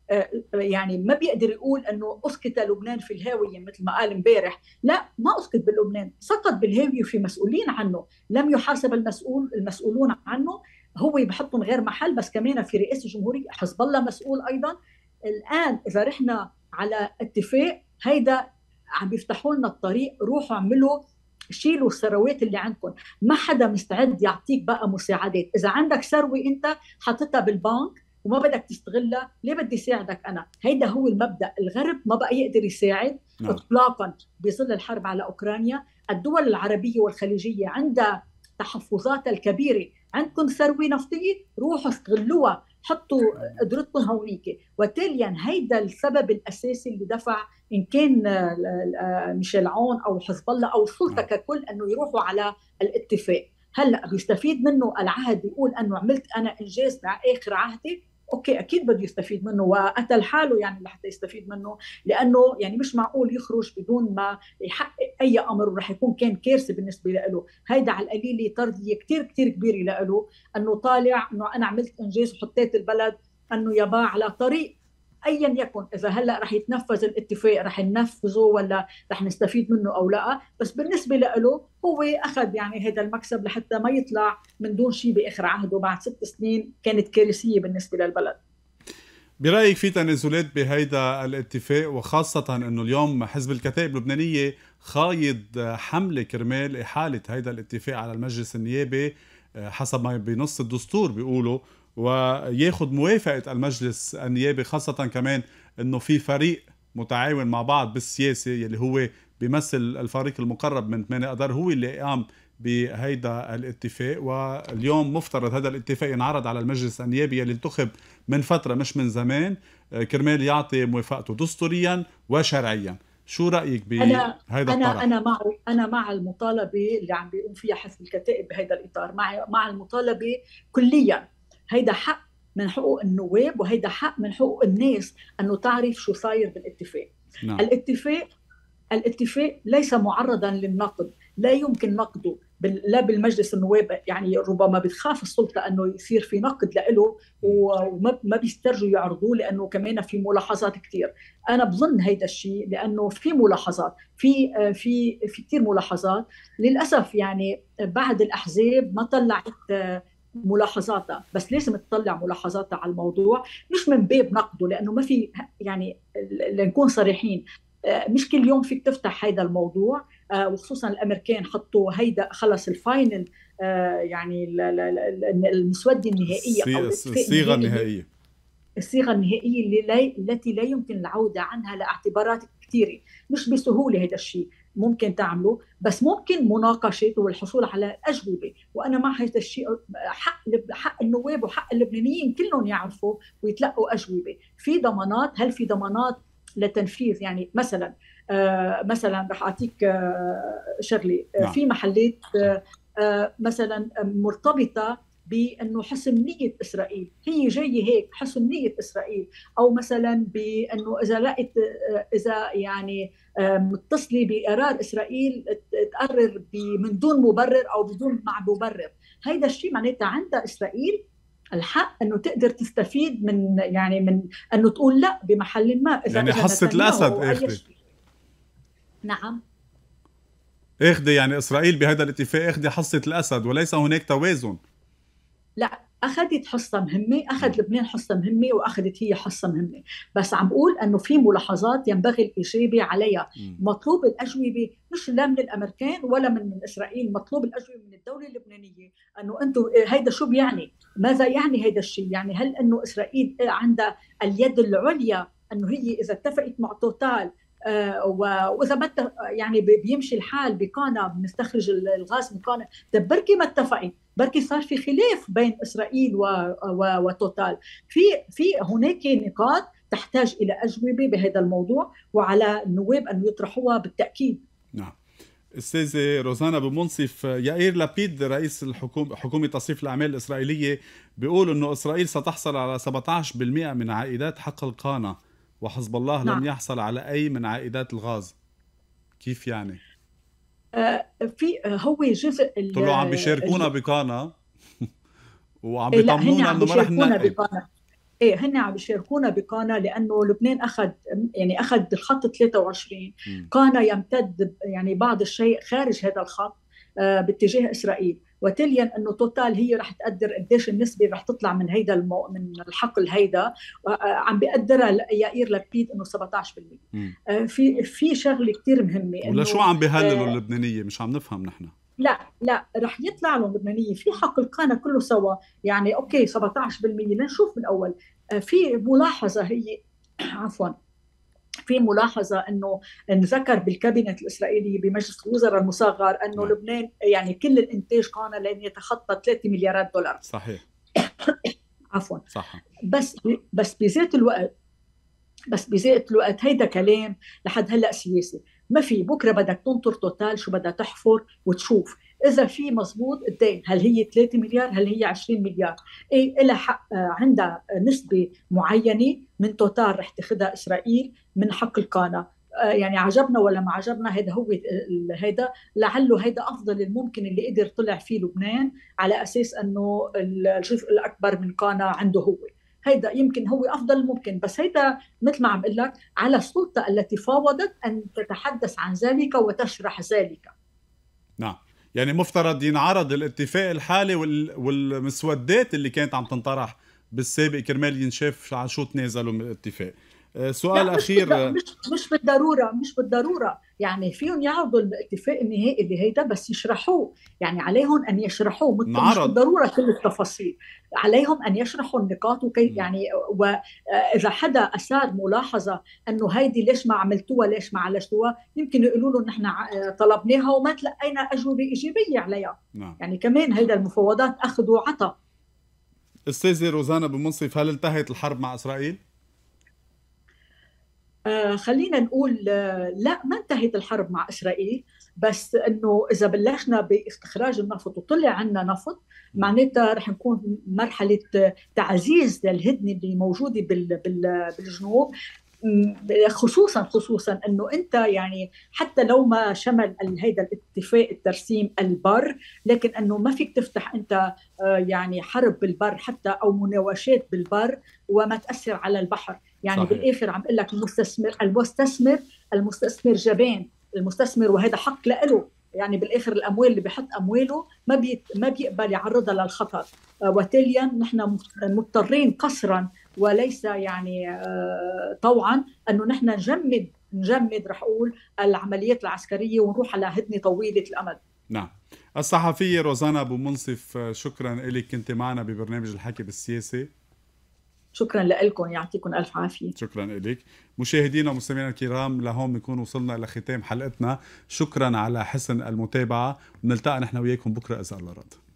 آه، آه، يعني ما بيقدر يقول انه اسقط لبنان في الهاويه مثل ما قال امبارح، لا ما اسقط بلبنان، سقط بالهاويه في مسؤولين عنه، لم يحاسب المسؤول المسؤولون عنه، هو بحطهم غير محل بس كمان في رئاسه الجمهوريه حزب الله مسؤول ايضا، الان اذا رحنا على اتفاق هيدا عم بيفتحوا لنا الطريق روحوا اعملوا شيلوا الثروات اللي عندكم ما حدا مستعد يعطيك بقى مساعدات اذا عندك ثروه انت حاططها بالبنك وما بدك تستغلها ليه بدي ساعدك انا هيدا هو المبدا الغرب ما بقى يقدر يساعد نعم. اطلاقا بظل الحرب على اوكرانيا الدول العربيه والخليجيه عندها تحفظاتها الكبيره عندكم ثروه نفطيه روحوا استغلوها حطوا قدرتكم هونيك وتاليا هيدا السبب الاساسي اللي دفع ان كان آه، ميشيل عون او حزب الله او السلطه نعم. ككل انه يروحوا على الاتفاق هلا بيستفيد منه العهد يقول انه عملت انا انجاز مع اخر عهدي اوكي اكيد بده يستفيد منه وقتل حاله يعني لحتى يستفيد منه لانه يعني مش معقول يخرج بدون ما يحقق اي امر ورح يكون كان كارثه بالنسبه له هيدا على القليله طرديه كثير كثير كبيره له انه طالع انه انا عملت انجاز وحطيت البلد انه يباع على طريق ايا يكن اذا هلا رح يتنفذ الاتفاق رح ننفذه ولا رح نستفيد منه او لا بس بالنسبه له هو اخذ يعني هذا المكسب لحتى ما يطلع من دون شيء باخر عهده بعد ست سنين كانت كارثيه بالنسبه للبلد برايك في تنازلات بهيدا الاتفاق وخاصه انه اليوم حزب الكتائب اللبنانيه خايض حمله كرمال احاله هيدا الاتفاق على المجلس النيابي آه، حسب ما بنص الدستور بيقولوا وياخذ موافقه المجلس النيابي خاصه كمان انه في فريق متعاون مع بعض بالسياسه يلي هو بيمثل الفريق المقرب من 8 اذار هو اللي قام بهيدا الاتفاق واليوم مفترض هذا الاتفاق ينعرض على المجلس النيابي يلي انتخب من فتره مش من زمان آه، كرمال يعطي موافقته دستوريا وشرعيا شو رايك بهذا الطرح؟ انا انا مع انا مع المطالبه اللي عم بيقوم فيها حزب الكتائب بهذا الاطار مع مع المطالبه كليا هيدا حق من حقوق النواب وهيدا حق من حقوق الناس انه تعرف شو صاير بالاتفاق نعم. الاتفاق الاتفاق ليس معرضا للنقد لا يمكن نقده لا بالمجلس النواب يعني ربما بتخاف السلطه انه يصير في نقد له وما بيسترجوا يعرضوه لانه كمان في ملاحظات كثير انا بظن هيدا الشيء لانه في ملاحظات في في في كثير ملاحظات للاسف يعني بعد الاحزاب ما طلعت ملاحظاتها بس لازم تطلع ملاحظاتها على الموضوع مش من باب نقده لانه ما في يعني لنكون صريحين آه، مش كل يوم فيك تفتح هذا الموضوع آه، وخصوصا الامريكان حطوا هيدا خلص الفاينل آه، يعني المسوده النهائيه او الصيغه النهائيه الصيغه النهائيه اللي التي لا يمكن العوده عنها لاعتبارات كثيره مش بسهوله هذا الشيء ممكن تعمله بس ممكن مناقشه والحصول على اجوبه وانا مع هذا الشيء حق حق النواب وحق اللبنانيين كلهم يعرفوا ويتلقوا اجوبه في ضمانات هل في ضمانات لتنفيذ يعني مثلا آه مثلا رح اعطيك آه شغله آه نعم. في محلات آه, آه، مثلا مرتبطه بانه حسن نيه اسرائيل هي جايه هيك حسن نيه اسرائيل او مثلا بانه اذا لقيت اذا يعني متصله بقرار اسرائيل تقرر من دون مبرر او بدون مع مبرر هيدا الشيء معناتها عندها اسرائيل الحق انه تقدر تستفيد من يعني من انه تقول لا بمحل ما اذا يعني حصه الاسد نعم اخذ يعني اسرائيل بهذا الاتفاق اخذ حصه الاسد وليس هناك توازن لا اخذت حصه مهمه اخذ لبنان حصه مهمه واخذت هي حصه مهمه بس عم بقول انه في ملاحظات ينبغي الاجابه عليها مطلوب الاجوبه مش لا من الامريكان ولا من, من اسرائيل مطلوب الاجوبه من الدوله اللبنانيه انه انتم إيه، هيدا شو بيعني ماذا يعني هيدا الشيء يعني هل انه اسرائيل إيه، عندها اليد العليا انه هي اذا اتفقت مع توتال آه، واذا ما يعني بيمشي الحال بقانا بنستخرج الغاز من قانا طيب بركي ما اتفقت بركي صار في خلاف بين اسرائيل و... و... وتوتال في في هناك نقاط تحتاج الى اجوبه بهذا الموضوع وعلى النواب ان يطرحوها بالتاكيد نعم استاذه روزانا بمنصف يائير لابيد رئيس الحكومه حكومه تصريف الاعمال الاسرائيليه بيقول انه اسرائيل ستحصل على 17% من عائدات حق قانا وحزب الله نعم. لم يحصل على أي من عائدات الغاز كيف يعني؟ آه، في هو جزء طلعوا عم بيشاركونا بقانا <laughs> وعم إيه، بيطمنونا انه ما رح ننقل ايه هن عم يشاركونا بقانا لانه لبنان اخذ يعني اخذ الخط 23 م. قانا يمتد يعني بعض الشيء خارج هذا الخط آه، باتجاه اسرائيل وتليا انه توتال هي رح تقدر قديش النسبه رح تطلع من هيدا المو... من الحقل هيدا آه، عم بقدرها يائير لبيد انه 17% آه، في في شغله كثير مهمه ولا شو عم بيهللوا آه، اللبنانيه مش عم نفهم نحن لا لا رح يطلع لهم لبنانيه في حق القانا كله سوا يعني اوكي 17% لنشوف من اول في ملاحظه هي <coughs> عفوا في ملاحظه انه انذكر بالكابينت الاسرائيلي بمجلس الوزراء المصغر انه نعم. لبنان يعني كل الانتاج كان لن يتخطى 3 مليارات دولار صحيح <coughs> عفوا صح بس بس بذات الوقت بس بذات الوقت هيدا كلام لحد هلا سياسي ما في بكره بدك تنطر توتال شو بدها تحفر وتشوف اذا في مضبوط الدين هل هي 3 مليار هل هي 20 مليار اي لها حق آه، عندها نسبه معينه من توتال رح تاخذها اسرائيل من حق القانا آه، يعني عجبنا ولا ما عجبنا هذا هو هذا لعله هذا افضل الممكن اللي قدر طلع فيه لبنان على اساس انه الجزء الاكبر من قانا عنده هو هيدا يمكن هو افضل ممكن بس هيدا مثل ما عم اقول لك على السلطه التي فاوضت ان تتحدث عن ذلك وتشرح ذلك نعم يعني مفترض ينعرض الاتفاق الحالي والمسودات اللي كانت عم تنطرح بالسابق كرمال ينشاف على شو تنازلوا من الاتفاق آه، سؤال مش اخير مش مش بالضروره مش بالضروره يعني فيهم يعرضوا الاتفاق النهائي بهيدا بس يشرحوه يعني عليهم ان يشرحوه مش بالضروره كل التفاصيل عليهم ان يشرحوا النقاط وكيف يعني واذا آه، حدا اثار ملاحظه انه هيدي ليش ما عملتوها ليش ما عالجتوها يمكن يقولوا له نحن آه، طلبناها وما تلقينا اجوبه ايجابيه عليها نعم. يعني كمان هيدا المفاوضات اخذ وعطى استاذه روزانا بمنصف هل انتهت الحرب مع اسرائيل؟ آه، خلينا نقول آه، لا ما انتهت الحرب مع اسرائيل بس انه اذا بلشنا باستخراج النفط وطلع عنا نفط معناتها رح نكون مرحله تعزيز للهدنه اللي موجوده بالجنوب خصوصا خصوصا انه انت يعني حتى لو ما شمل هيدا الاتفاق الترسيم البر لكن انه ما فيك تفتح انت آه، يعني حرب بالبر حتى او مناوشات بالبر وما تاثر على البحر يعني صحيح. بالاخر عم بقول لك المستثمر المستثمر المستثمر جبان المستثمر وهذا حق له يعني بالاخر الاموال اللي بحط امواله ما بي ما بيقبل يعرضها للخطر آه، وتاليا نحن مضطرين قسرا وليس يعني آه، طوعا انه نحن نجمد نجمد رح اقول العمليات العسكريه ونروح على هدنه طويله الامد نعم الصحفيه روزانا ابو منصف آه، شكرا لك كنت معنا ببرنامج الحكي بالسياسه شكرا لكم يعطيكم الف عافيه شكرا لك مشاهدينا ومستمعينا الكرام لهون بنكون وصلنا الى ختام حلقتنا شكرا على حسن المتابعه ونلتقى نحن وياكم بكره اذا الله راد